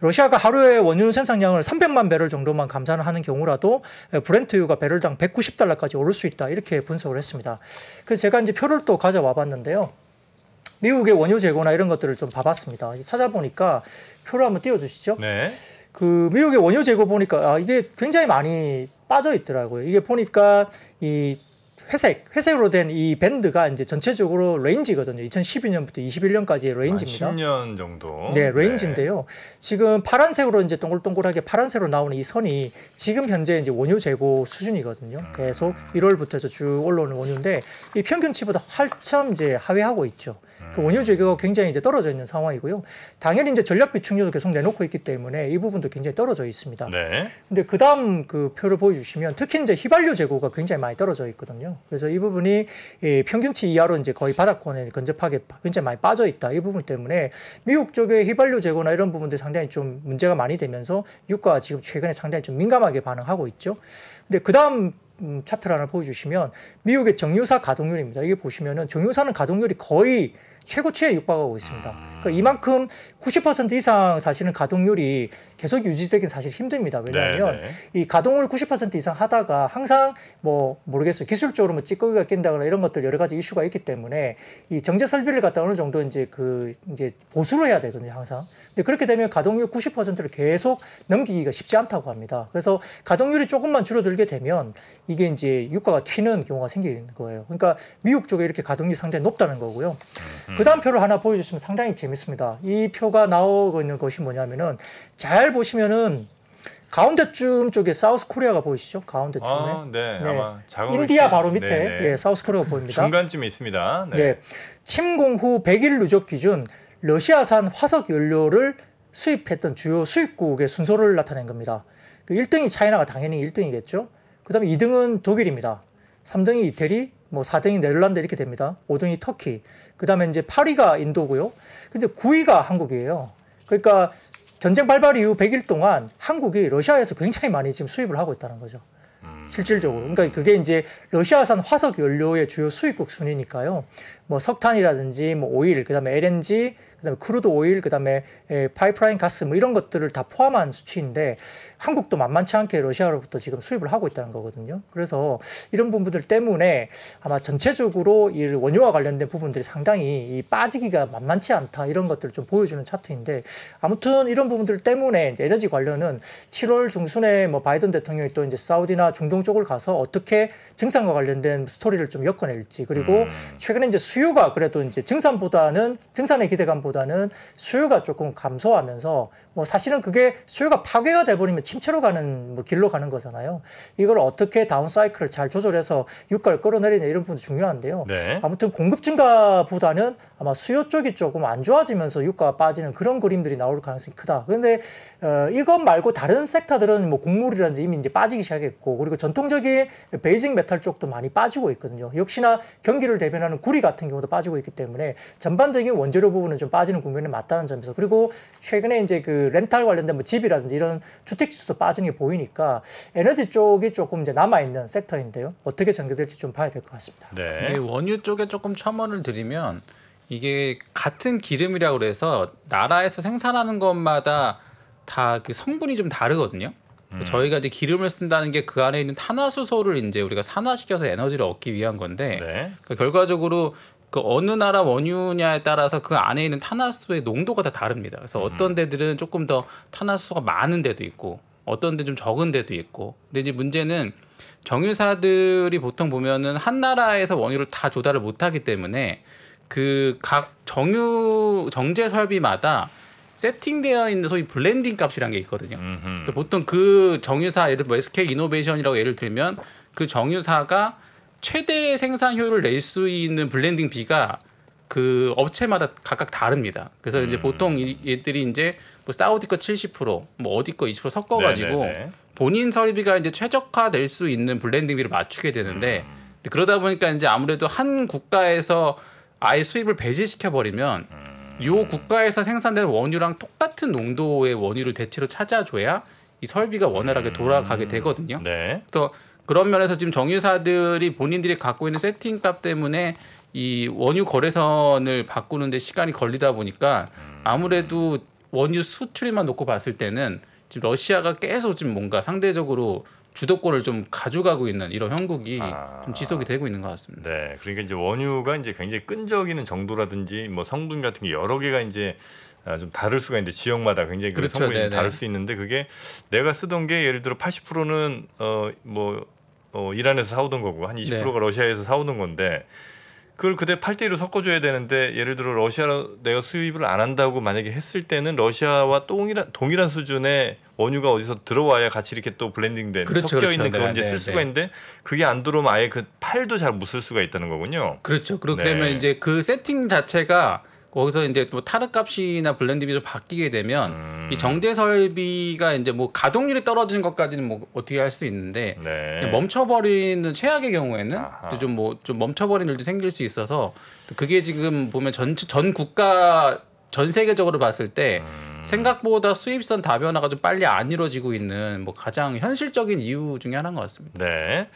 러시아가 하루에 원유 생산량을 300만 배럴 정도만 감산을 하는 경우라도 브렌트유가 배럴당 190달러까지 오를 수 있다 이렇게 분석을 했습니다. 그래서 제가 이제 표를 또 가져와 봤는데요. 미국의 원유 재고나 이런 것들을 좀 봐봤습니다. 찾아보니까 표를 한번 띄워주시죠. 네. 그 미국의 원유 재고 보니까 아, 이게 굉장히 많이 빠져 있더라고요. 이게 보니까 이 회색, 회색으로 된 이 밴드가 이제 전체적으로 레인지거든요. 2012년부터 21년까지의 아, 레인지입니다. 10년 정도. 네, 네. 레인지인데요. 네. 지금 파란색으로 이제 동글동글하게 파란색으로 나오는 이 선이 지금 현재 이제 원유 재고 수준이거든요. 음. 계속 1월부터 해서 쭉 올라오는 원유인데 이 평균치보다 활참 이제 하회하고 있죠. 그 원유 재고가 굉장히 이제 떨어져 있는 상황이고요. 당연히 이제 전략 비축률도 계속 내놓고 있기 때문에 이 부분도 굉장히 떨어져 있습니다. 네. 근데 그다음 그 표를 보여주시면 특히 이제 휘발유 재고가 굉장히 많이 떨어져 있거든요. 그래서 이 부분이 이 예, 평균치 이하로 이제 거의 바닥권에 근접하게 굉장히 많이 빠져 있다. 이 부분 때문에 미국 쪽의 휘발유 재고나 이런 부분들 상당히 좀 문제가 많이 되면서 유가가 지금 최근에 상당히 좀 민감하게 반응하고 있죠. 근데 그다음 음, 차트를 하나 보여주시면 미국의 정유사 가동률입니다. 이게 보시면은 정유사는 가동률이 거의 최고치에 육박하고 있습니다. 아. 그러니까 이만큼 90% 이상 사실은 가동률이 계속 유지되긴 사실 힘듭니다. 왜냐하면 네네. 네. 이 가동을 90% 이상 하다가 항상 뭐 모르겠어요. 기술적으로 뭐 찌꺼기가 낀다거나 이런 것들 여러 가지 이슈가 있기 때문에 이 정제 설비를 갖다 어느 정도 이제 그 이제 보수를 해야 되거든요. 항상. 근데 그렇게 되면 가동률 90%를 계속 넘기기가 쉽지 않다고 합니다. 그래서 가동률이 조금만 줄어들게 되면 이게 이제 유가가 튀는 경우가 생기는 거예요. 그러니까 미국 쪽에 이렇게 가동률 상당히 높다는 거고요. 음. 그 다음 표를 하나 보여주시면 상당히 재밌습니다. 이 표가 나오고 있는 것이 뭐냐면은 잘 보시면은 가운데쯤 쪽에 사우스 코리아가 보이시죠? 가운데쯤에. 아, 네, 네. 아마 인디아 시 바로 밑에 네, 네. 예, 사우스 코리아가 보입니다. 중간쯤에 있습니다. 네. 예, 침공 후 100일 누적 기준 러시아산 화석 연료를 수입했던 주요 수입국의 순서를 나타낸 겁니다. 그 1등이 차이나가 당연히 1등이겠죠. 그다음에 2등은 독일입니다. 3등이 이태리, 뭐 4등이 네덜란드 이렇게 됩니다. 5등이 터키. 그다음에 이제 8위가 인도고요. 근데 9위가 한국이에요. 그러니까 전쟁 발발 이후 100일 동안 한국이 러시아에서 굉장히 많이 지금 수입을 하고 있다는 거죠. 실질적으로. 그러니까 그게 이제 러시아산 화석 연료의 주요 수입국 순위니까요. 뭐 석탄이라든지 뭐 오일, 그다음에 LNG, 그다음에 크루드 오일, 그다음에 파이프라인 예, 가스 뭐 이런 것들을 다 포함한 수치인데 한국도 만만치 않게 러시아로부터 지금 수입을 하고 있다는 거거든요. 그래서 이런 부분들 때문에 아마 전체적으로 이 원유와 관련된 부분들이 상당히 빠지기가 만만치 않다 이런 것들을 좀 보여주는 차트인데 아무튼 이런 부분들 때문에 이제 에너지 관련은 7월 중순에 뭐 바이든 대통령이 또 이제 사우디나 중동 쪽을 가서 어떻게 증상과 관련된 스토리를 좀 엮어낼지 그리고 음. 최근에 이제 수 수요가 그래도 이제 증산보다는 증산의 기대감보다는 수요가 조금 감소하면서 뭐 사실은 그게 수요가 파괴가 돼버리면 침체로 가는 뭐 길로 가는 거잖아요. 이걸 어떻게 다운 사이클을 잘 조절해서 유가를 끌어내리냐 이런 부분도 중요한데요. 네. 아무튼 공급 증가보다는 아마 수요 쪽이 조금 안 좋아지면서 유가가 빠지는 그런 그림들이 나올 가능성이 크다. 그런데 어, 이것 말고 다른 섹터들은 뭐 곡물이라든지 이미 이제 빠지기 시작했고 그리고 전통적인 베이징 메탈 쪽도 많이 빠지고 있거든요. 역시나 경기를 대변하는 구리 같은 경우도 빠지고 있기 때문에 전반적인 원재료 부분은 좀 빠지는 국면에 맞다는 점에서 그리고 최근에 이제 그 렌탈 관련된 뭐 집이라든지 이런 주택 지수도 빠지는 게 보이니까 에너지 쪽이 조금 이제 남아 있는 섹터인데요. 어떻게 전개될지 좀 봐야 될 것 같습니다. 네. 네. 원유 쪽에 조금 첨언을 드리면 이게 같은 기름이라고 그래서 나라에서 생산하는 것마다 다 그 성분이 좀 다르거든요. 음. 저희가 이제 기름을 쓴다는 게 그 안에 있는 탄화수소를 이제 우리가 산화시켜서 에너지를 얻기 위한 건데 네. 그러니까 결과적으로 그 어느 나라 원유냐에 따라서 그 안에 있는 탄화수소의 농도가 다 다릅니다. 그래서 음. 어떤 데들은 조금 더 탄화수소가 많은 데도 있고 어떤 데 좀 적은 데도 있고. 근데 이제 문제는 정유사들이 보통 보면은 한 나라에서 원유를 다 조달을 못 하기 때문에 그각 정유 정제 설비마다 세팅되어 있는 소위 블렌딩 값이라는 게 있거든요. 보통 그 정유사 예를 들어 SK 이노베이션이라고 예를 들면 그 정유사가 최대 생산 효율을 낼 수 있는 블렌딩 비가 그 업체마다 각각 다릅니다. 그래서 음. 이제 보통 이, 얘들이 이제 뭐 사우디 거 70%, 뭐 어디 거 20% 섞어 가지고 본인 설비가 이제 최적화될 수 있는 블렌딩비를 맞추게 되는데 음. 그러다 보니까 이제 아무래도 한 국가에서 아예 수입을 배제시켜 버리면 요 음. 국가에서 생산되는 원유랑 똑같은 농도의 원유를 대체로 찾아줘야 이 설비가 원활하게 음. 돌아가게 되거든요. 네. 그래서 그런 면에서 지금 정유사들이 본인들이 갖고 있는 세팅값 때문에 이 원유 거래선을 바꾸는데 시간이 걸리다 보니까 음. 아무래도 원유 수출만 놓고 봤을 때는 지금 러시아가 계속 지금 뭔가 상대적으로 주도권을 좀 가져가고 있는 이런 형국이 아. 좀 지속이 되고 있는 것 같습니다. 네, 그러니까 이제 원유가 이제 굉장히 끈적이는 정도라든지 뭐 성분 같은 게 여러 개가 이제 아, 좀 다를 수가 있는데 지역마다 굉장히 그 그렇죠 성분이 네네. 네. 다를 수 있는데 그게 내가 쓰던 게 예를 들어 80%는 어뭐 어, 이란에서 사오던 거고 한 20%가 네. 러시아에서 사오는 건데 그걸 그대 8대 1로 섞어줘야 되는데 예를 들어 러시아 내가 수입을 안 한다고 만약에 했을 때는 러시아와 동일한 동일한 수준의 원유가 어디서 들어와야 같이 이렇게 또 블렌딩된 그렇죠, 섞여 그렇죠. 있는 그런 네, 이제 네, 쓸 네, 수가 네. 있는데 그게 안 들어오면 아예 그 팔도 잘 못 쓸 수가 있다는 거군요. 그렇죠. 그렇게 네. 되면 이제 그 세팅 자체가 거기서 이제 뭐 타르 값이나 블렌드 비도 바뀌게 되면 음. 이 정제 설비가 이제 뭐 가동률이 떨어지는 것까지는 뭐 어떻게 할 수 있는데 네. 멈춰버리는 최악의 경우에는 좀뭐좀 뭐 좀 멈춰버리는 일도 생길 수 있어서 그게 지금 보면 전체 전 국가 전 세계적으로 봤을 때 음. 생각보다 수입선 다변화가 좀 빨리 안 이루어지고 있는 뭐 가장 현실적인 이유 중에 하나인 것 같습니다. 네.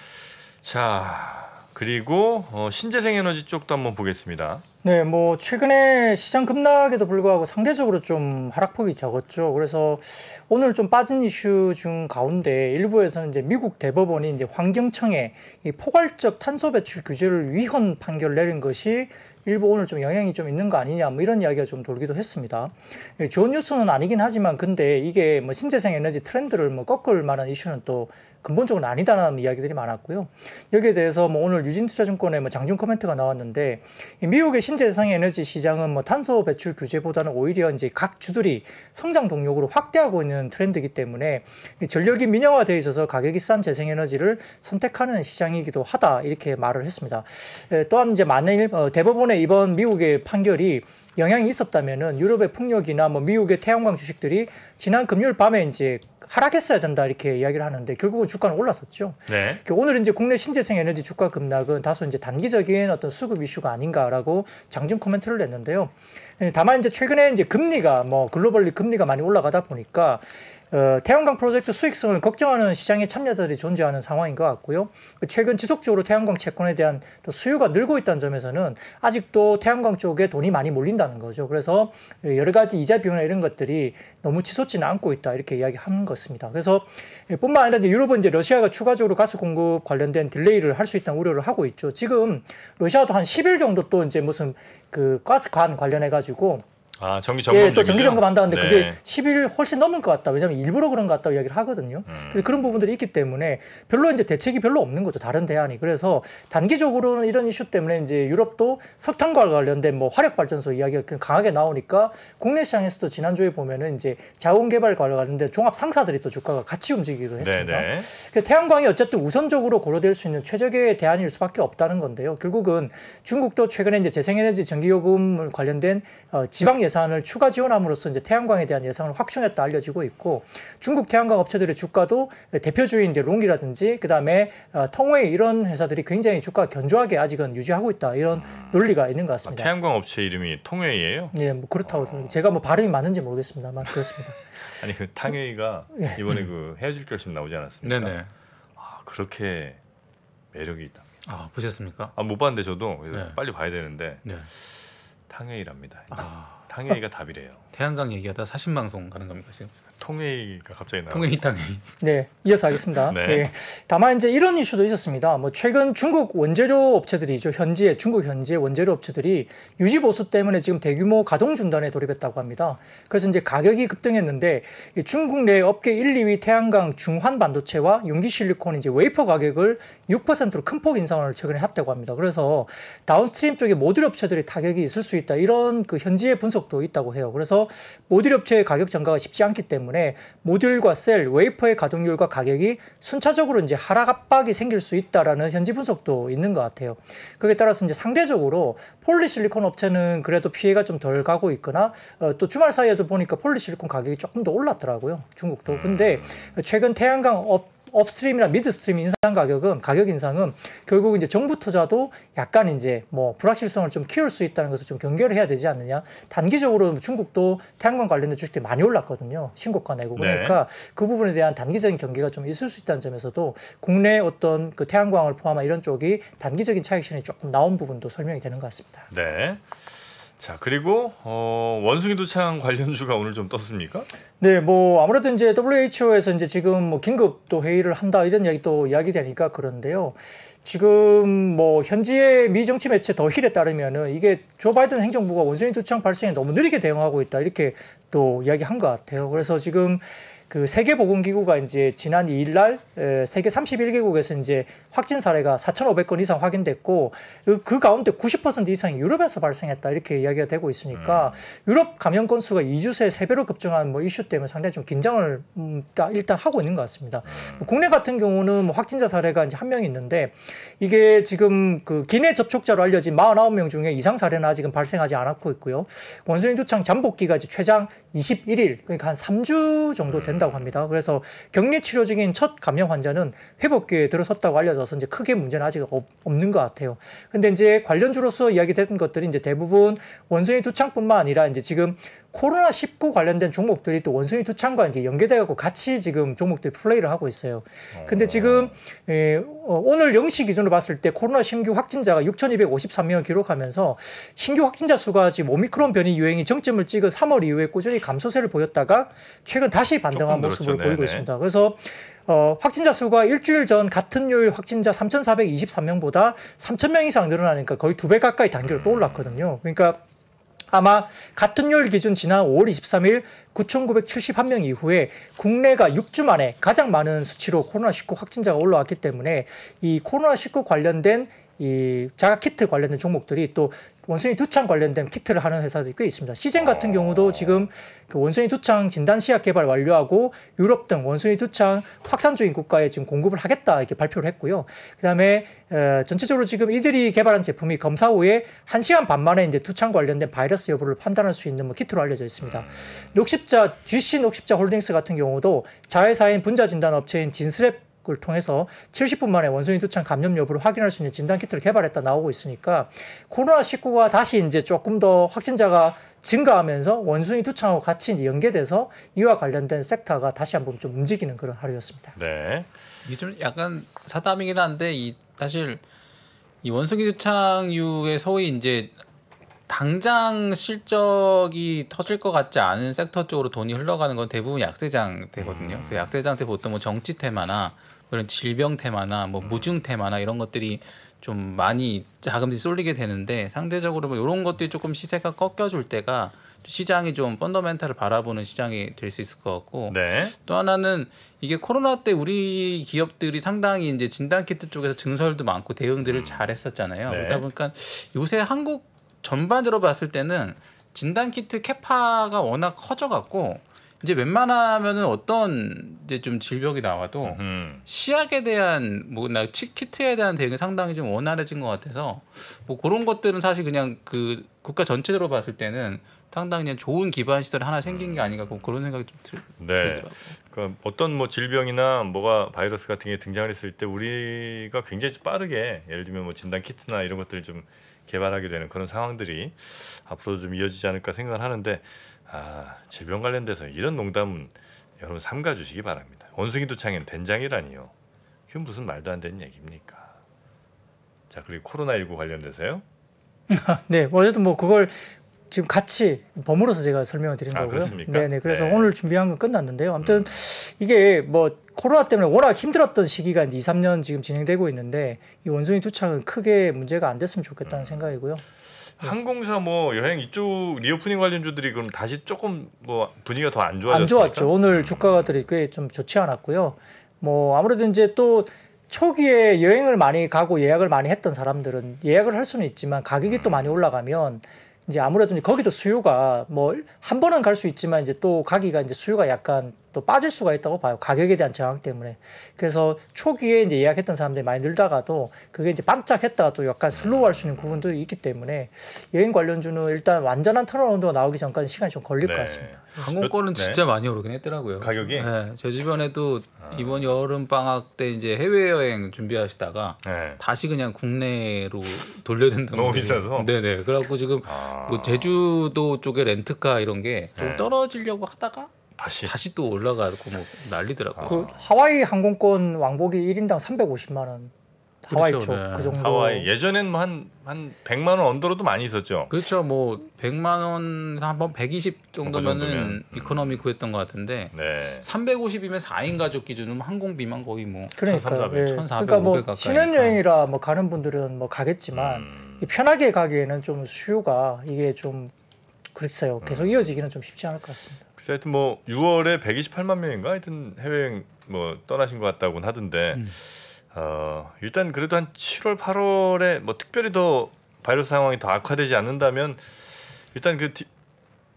자, 그리고 어, 신재생 에너지 쪽도 한번 보겠습니다. 네, 뭐 최근에 시장 급락에도 불구하고 상대적으로 좀 하락폭이 적었죠. 그래서 오늘 좀 빠진 이슈 중 가운데 일부에서는 이제 미국 대법원이 이제 환경청에 이 포괄적 탄소 배출 규제를 위헌 판결을 내린 것이 일부 오늘 좀 영향이 좀 있는 거 아니냐 뭐 이런 이야기가 좀 돌기도 했습니다. 예, 좋은 뉴스는 아니긴 하지만 근데 이게 뭐 신재생 에너지 트렌드를 뭐 꺾을 만한 이슈는 또 근본적으로 아니다라는 이야기들이 많았고요. 여기에 대해서 뭐 오늘 유진투자증권의 뭐 장중 코멘트가 나왔는데 미국의 신재생 에너지 시장은 뭐 탄소 배출 규제보다는 오히려 이제 각 주들이 성장 동력으로 확대하고 있는 트렌드이기 때문에 전력이 민영화되어 있어서 가격이 싼 재생 에너지를 선택하는 시장이기도 하다 이렇게 말을 했습니다. 예, 또한 이제 만일 어, 대법원의 이번 미국의 판결이 영향이 있었다면은 유럽의 폭력이나 뭐 미국의 태양광 주식들이 지난 금요일 밤에 이제 하락했어야 된다 이렇게 이야기를 하는데 결국은 주가는 올랐었죠. 네. 그러니까 오늘 이제 국내 신재생 에너지 주가 급락은 다소 이제 단기적인 어떤 수급 이슈가 아닌가라고 장중 코멘트를 냈는데요. 예, 다만 이제 최근에 이제 금리가 뭐 글로벌리 금리가 많이 올라가다 보니까 어, 태양광 프로젝트 수익성을 걱정하는 시장의 참여자들이 존재하는 상황인 것 같고요. 최근 지속적으로 태양광 채권에 대한 수요가 늘고 있다는 점에서는 아직도 태양광 쪽에 돈이 많이 몰린다는 거죠. 그래서 여러 가지 이자 비용이나 이런 것들이 너무 치솟지는 않고 있다 이렇게 이야기하는 것입니다. 그래서 뿐만 아니라 유럽은 이제 러시아가 추가적으로 가스 공급 관련된 딜레이를 할 수 있다는 우려를 하고 있죠. 지금 러시아도 한 10일 정도 또 이제 무슨 그 가스관 관련해 가지고 아, 정기 점검. 예, 또 정기 점검 한다는데 네. 그게 10일 훨씬 넘을 것 같다. 왜냐하면 일부러 그런 것 같다고 이야기를 하거든요. 음. 그래서 그런 부분들이 있기 때문에 별로 이제 대책이 별로 없는 거죠. 다른 대안이. 그래서 단기적으로는 이런 이슈 때문에 이제 유럽도 석탄과 관련된 뭐 화력 발전소 이야기가 그 강하게 나오니까 국내 시장에서도 지난주에 보면은 이제 자원 개발과 관련된 종합 상사들이 또 주가가 같이 움직이기도 네, 했습니다. 그 태양광이 어쨌든 우선적으로 고려될 수 있는 최적의 대안일 수밖에 없다는 건데요. 결국은 중국도 최근에 이제 재생에너지 전기요금 관련된 어, 지방 예산 예산을 추가 지원함으로써 이제 태양광에 대한 예산을 확충했다 알려지고 있고 중국 태양광 업체들의 주가도 대표주인 롱이라든지 그다음에 어, 텅웨이 이런 회사들이 굉장히 주가 견조하게 아직은 유지하고 있다 이런 음. 논리가 있는 것 같습니다. 아, 태양광 업체 이름이 통웨이예요? 예, 뭐 그렇다고 어... 제가 뭐 발음이 맞는지 모르겠습니다만 그렇습니다. 아니 그 탕웨이가 예. 이번에 그 헤어질 결심 나오지 않았습니까? 네네. 아 그렇게 매력이 있다. 아 보셨습니까? 아못 봤는데 저도 네. 빨리 봐야 되는데 네. 탕웨이랍니다. 아. 당연히가 답이래요. 태양광 얘기하다 사신방송 가는 겁니까 지금? 통회의가 갑자기 나와 통회의 당회 네, 이어서 하겠습니다. 네. 네. 다만 이제 이런 이슈도 있었습니다. 뭐 최근 중국 원재료 업체들이죠. 현지에 중국 현지의 원재료 업체들이 유지 보수 때문에 지금 대규모 가동 중단에 돌입했다고 합니다. 그래서 이제 가격이 급등했는데 중국 내 업계 1, 2위 태양광 중환 반도체와 용기 실리콘 이제 웨이퍼 가격을 6%로 큰 폭 인상을 최근에 했다고 합니다. 그래서 다운스트림 쪽에 모듈 업체들이 타격이 있을 수 있다. 이런 그 현지의 분석도 있다고 해요. 그래서 모듈 업체의 가격 증가가 쉽지 않기 때문에 때문에 모듈과 셀, 웨이퍼의 가동률과 가격이 순차적으로 이제 하락 압박이 생길 수 있다라는 현지 분석도 있는 것 같아요. 그에 따라서 이제 상대적으로 폴리실리콘 업체는 그래도 피해가 좀 덜 가고 있거나 어, 또 주말 사이에도 보니까 폴리실리콘 가격이 조금 더 올랐더라고요. 중국도. 근데 음. 최근 태양광 업체 업스트림이나 미드스트림 인상 가격은 가격 인상은 결국 이제 정부 투자도 약간 이제 뭐 불확실성을 좀 키울 수 있다는 것을 좀 경계를 해야 되지 않느냐. 단기적으로 중국도 태양광 관련된 주식들이 많이 올랐거든요. 신고가 내고 네. 그러니까 네. 그 부분에 대한 단기적인 경계가 좀 있을 수 있다는 점에서도 국내 어떤 그 태양광을 포함한 이런 쪽이 단기적인 차익 실현이 조금 나온 부분도 설명이 되는 것 같습니다. 네. 자 그리고 어, 원숭이 두창 관련주가 오늘 좀 떴습니까? 네, 뭐 아무래도 이제 WHO에서 이제 지금 뭐 긴급 또 회의를 한다 이런 이야기 또 이야기 되니까 그런데요. 지금 뭐 현지의 미 정치 매체 더 힐에 따르면은 이게 조 바이든 행정부가 원숭이 두창 발생에 너무 느리게 대응하고 있다 이렇게 또 이야기한 것 같아요. 그래서 지금 그 세계보건기구가 이제 지난 2일 날 세계 31개국에서 이제 확진 사례가 4,500건 이상 확인됐고 그, 그 가운데 90% 이상이 유럽에서 발생했다 이렇게 이야기가 되고 있으니까 음. 유럽 감염 건수가 2주 새세배로 급증한 뭐 이슈 때문에 상당히 좀 긴장을 음, 일단 하고 있는 것 같습니다. 음. 뭐 국내 같은 경우는 뭐 확진자 사례가 이제 한 명 있는데 이게 지금 그 기내 접촉자로 알려진 49명 중에 이상 사례는 아직은 발생하지 않았고 있고요. 원숭이 두창 잠복기가 이제 최장 21일 그러니까 한 3주 정도 음. 된다. 걸다고 합니다. 그래서 격리 치료 중인 첫 감염 환자는 회복기에 들어섰다고 알려져서 이제 크게 문제는 아직 없, 없는 것 같아요. 근데 이제 관련주로서 이야기된 것들이 이제 대부분 원숭이 투창뿐만 아니라 이제 지금 코로나19 관련된 종목들이 또 원숭이 투창과 이제 연계돼갖고 같이 지금 종목들이 플레이를 하고 있어요. 근데 어. 지금 에, 예, 어, 오늘 영시 기준으로 봤을 때 코로나 신규 확진자가 6,253명을 기록하면서 신규 확진자 수가 지금 오미크론 변이 유행이 정점을 찍은 3월 이후에 꾸준히 감소세를 보였다가 최근 다시 반등한 모습을 그렇죠. 보이고 네네. 네. 있습니다. 그래서 어, 확진자 수가 일주일 전 같은 요일 확진자 3,423명보다 3,000명 이상 늘어나니까 거의 두 배 가까이 단계로 음. 또 올랐거든요. 그러니까 아마 같은 요일 기준 지난 5월 23일 9,971명 이후에 국내가 6주 만에 가장 많은 수치로 코로나19 확진자가 올라왔기 때문에 이 코로나19 관련된 이 자가 키트 관련된 종목들이 또 원숭이 두창 관련된 키트를 하는 회사들이 꽤 있습니다. 시젠 같은 경우도 지금 그 원숭이 두창 진단 시약 개발 완료하고 유럽 등 원숭이 두창 확산 중인 국가에 지금 공급을 하겠다 이렇게 발표를 했고요. 그다음에 에, 어, 전체적으로 지금 이들이 개발한 제품이 검사 후에 한시간반 만에 이제 두창 관련된 바이러스 여부를 판단할 수 있는 뭐 키트로 알려져 있습니다. 음. 녹십자 GC 녹십자 홀딩스 같은 경우도 자회사인 분자 진단 업체인 진스랩 을 통해서 70분 만에 원숭이 두창 감염 여부를 확인할 수 있는 진단 키트를 개발했다 나오고 있으니까 코로나 19가 다시 이제 조금 더 확진자가 증가하면서 원숭이 두창하고 같이 이제 연계돼서 이와 관련된 섹터가 다시 한번 좀 움직이는 그런 하루였습니다. 네. 이게 좀 약간 사담이긴 한데 이 사실 이 원숭이 두창류에 소위 이제 당장 실적이 터질 것 같지 않은 섹터 쪽으로 돈이 흘러가는 건 대부분 약세장 되거든요. 음. 그래서 약세장 때 보통 뭐 정치 테마나 그런 질병 테마나 뭐무증 음. 테마나 이런 것들이 좀 많이 자금들이 쏠리게 되는데 상대적으로 뭐 이런 것들이 조금 시세가 꺾여줄 때가 시장이 좀 펀더멘탈을 바라보는 시장이 될 수 있을 것 같고 네. 또 하나는 이게 코로나 때 우리 기업들이 상당히 이제 진단 키트 쪽에서 증설도 많고 대응들을 음. 잘 했었잖아요. 네. 그러다 보니까 요새 한국 전반적으로 봤을 때는 진단 키트 캐파가 워낙 커져갖고 이제 웬만하면은 어떤 이제 좀 질병이 나와도 으 시약에 대한 뭐나 키트에 대한 대응이 상당히 좀 원활해진 것 같아서 뭐 그런 것들은 사실 그냥 그 국가 전체적으로 봤을 때는 상당히 그냥 좋은 기반 시설 하나 생긴 게 음. 아닌가 뭐 그런 생각이 좀 들, 네. 들더라고요. 그 어떤 뭐 질병이나 뭐가 바이러스 같은 게 등장했을 때 우리가 굉장히 빠르게 예를 들면 뭐 진단 키트나 이런 것들을 좀 개발하게 되는 그런 상황들이 앞으로도 좀 이어지지 않을까 생각을 하는데 아, 질병 관련돼서 이런 농담은 여러분 삼가 주시기 바랍니다. 원숭이 도창엔 된장이라니요. 그게 무슨 말도 안 되는 얘기입니까? 자 그리고 코로나 19 관련돼서요. 네, 뭐 어쨌든 뭐 그걸 지금 같이 범으로서 제가 설명을 드린 아, 거고요. 그렇습니까? 네네. 그래서 네. 오늘 준비한 건 끝났는데요. 아무튼 음. 이게 뭐 코로나 때문에 워낙 힘들었던 시기가 이제 2, 3년 지금 진행되고 있는데 이 원숭이 투창은 크게 문제가 안 됐으면 좋겠다는 음. 생각이고요. 네. 항공사 뭐 여행 이쪽 리오프닝 관련주들이 그럼 다시 조금 뭐 분위기가 더 안좋아졌어안 좋았죠. 오늘 음. 주가들이 꽤좀 좋지 않았고요. 뭐 아무래도 이제 또 초기에 여행을 많이 가고 예약을 많이 했던 사람들은 예약을 할 수는 있지만 가격이 또 음. 많이 올라가면 이제 아무래도 이제 거기도 수요가 뭐 한 번은 갈 수 있지만 이제 또 가기가 이제 수요가 약간 또 빠질 수가 있다고 봐요. 가격에 대한 저항 때문에. 그래서 초기에 이제 예약했던 사람들이 많이 늘다가도 그게 이제 반짝했다가 또 약간 슬로우 할수 있는 부분도 있기 때문에 여행 관련주는 일단 완전한 턴어라운드가 나오기 전까지 시간이 좀 걸릴 네. 것 같습니다. 항공권은 네. 진짜 많이 오르긴 했더라고요. 가격이? 네. 제 주변에도 이번 여름 방학 때 이제 해외여행 준비하시다가 네. 다시 그냥 국내로 돌려야 된다고. 너무 비싸서? 네네. 그래갖고 지금 아. 뭐 제주도 쪽에 렌트카 이런 게좀 네. 떨어지려고 하다가 다시 다시 또 올라가고 뭐 난리더라고요. 그 하와이 항공권 왕복이 1인당 350만 원. 하와이 그렇죠, 쪽그 네. 정도. 하와이 예전엔 뭐한한 한 100만 원 언더로도 많이 있었죠. 그렇죠. 뭐 100만 원 한번 120 정도면은 그 정도면. 음. 이코노미 구했던 것 같은데 네. 350이면 4인 가족 기준으로 항공비만 거의 뭐 그러니까 1,400, 예. 1,400 그러니까 뭐 신혼여행이라 뭐 가는 분들은 뭐 가겠지만 음. 편하게 가기에는 좀 수요가 이게 좀 글쎄요. 음. 계속 음. 이어지기는 좀 쉽지 않을 것 같습니다. 글쎄 하여튼 뭐 6월에 128만 명인가 하여튼 해외여행 뭐 떠나신 것 같다고는 하던데 음. 어, 일단 그래도 한 7월 8월에 뭐 특별히 더 바이러스 상황이 더 악화되지 않는다면 일단 그 디,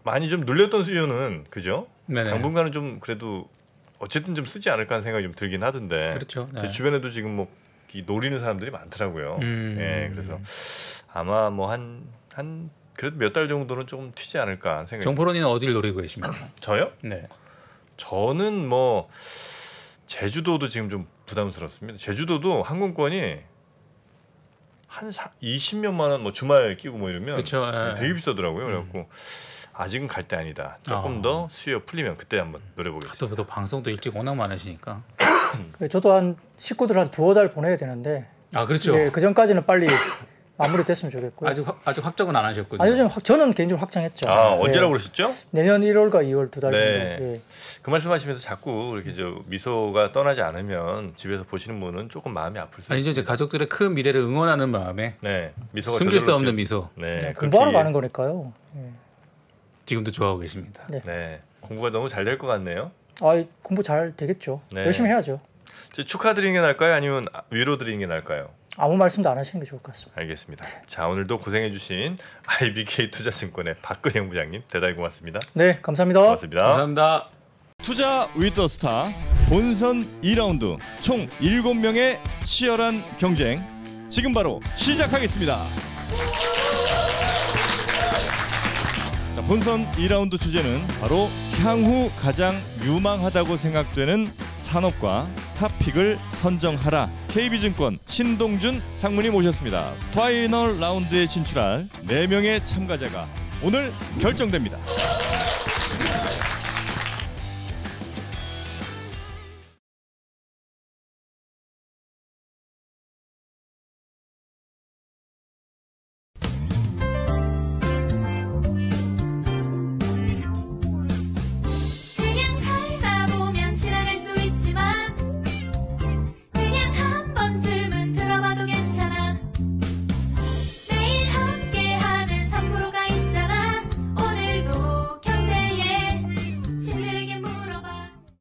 많이 좀 눌렸던 수요는 그죠? 네네. 당분간은 좀 그래도 어쨌든 좀 쓰지 않을까 하는 생각이 좀 들긴 하던데. 그렇죠. 네. 제 주변에도 지금 뭐 노리는 사람들이 많더라고요. 음. 예, 그래서 아마 뭐한한 그래도 몇달 정도는 조금 튀지 않을까 생각 정포론이는 어디를 노리고 계십니까? 저요? 네. 저는 뭐 제주도도 지금 좀 부담스럽습니다. 제주도도 항공권이 한 20몇만 원 뭐 주말 끼고 뭐 이러면 그쵸, 예. 되게 비싸더라고요. 그래갖고 음. 아직은 갈 때 아니다. 조금 어. 더 아. 수요 풀리면 그때 한번 노려보겠습니다. 또, 또 방송도 일찍 워낙 많으시니까. 저도 한 식구들 한 두어 달 보내야 되는데. 아 그렇죠. 예, 그 전까지는 빨리 마무리됐으면 좋겠고요. 아직 확, 아직 확정은 안 하셨군요. 아요 저는 개인적으로 확정했죠. 아 언제라고 네. 그러셨죠? 내년 1월과 2월 두달 네. 네. 그 말씀하시면서 자꾸 이렇게 저 미소가 떠나지 않으면 집에서 보시는 분은 조금 마음이 아플 수. 아니 이제 가족들의 큰 미래를 응원하는 마음에. 네 미소가 숨길 수 없는 지금, 미소. 네. 네 공부하러 가는 거니까요. 예. 지금도 좋아하고 계십니다. 네. 네. 공부가 너무 잘 될 것 같네요. 아 공부 잘 되겠죠. 네. 열심히 해야죠. 축하드리는 게 날까요? 아니면 위로 드리는 게 날까요? 아무 말씀도 안 하시는 게 좋을 것 같습니다. 알겠습니다. 자 오늘도 고생해주신 IBK 투자증권의 박근영 부장님 대단히 고맙습니다. 네 감사합니다. 고맙습니다. 감사합니다. 투자 위더스타 본선 2라운드 총 7명의 치열한 경쟁 지금 바로 시작하겠습니다. 자, 본선 2라운드 주제는 바로 향후 가장 유망하다고 생각되는 산업과 타픽을 선정하라. KB증권 신동준 상무님 모셨습니다. 파이널 라운드에 진출할 네명의 참가자가 오늘 결정됩니다.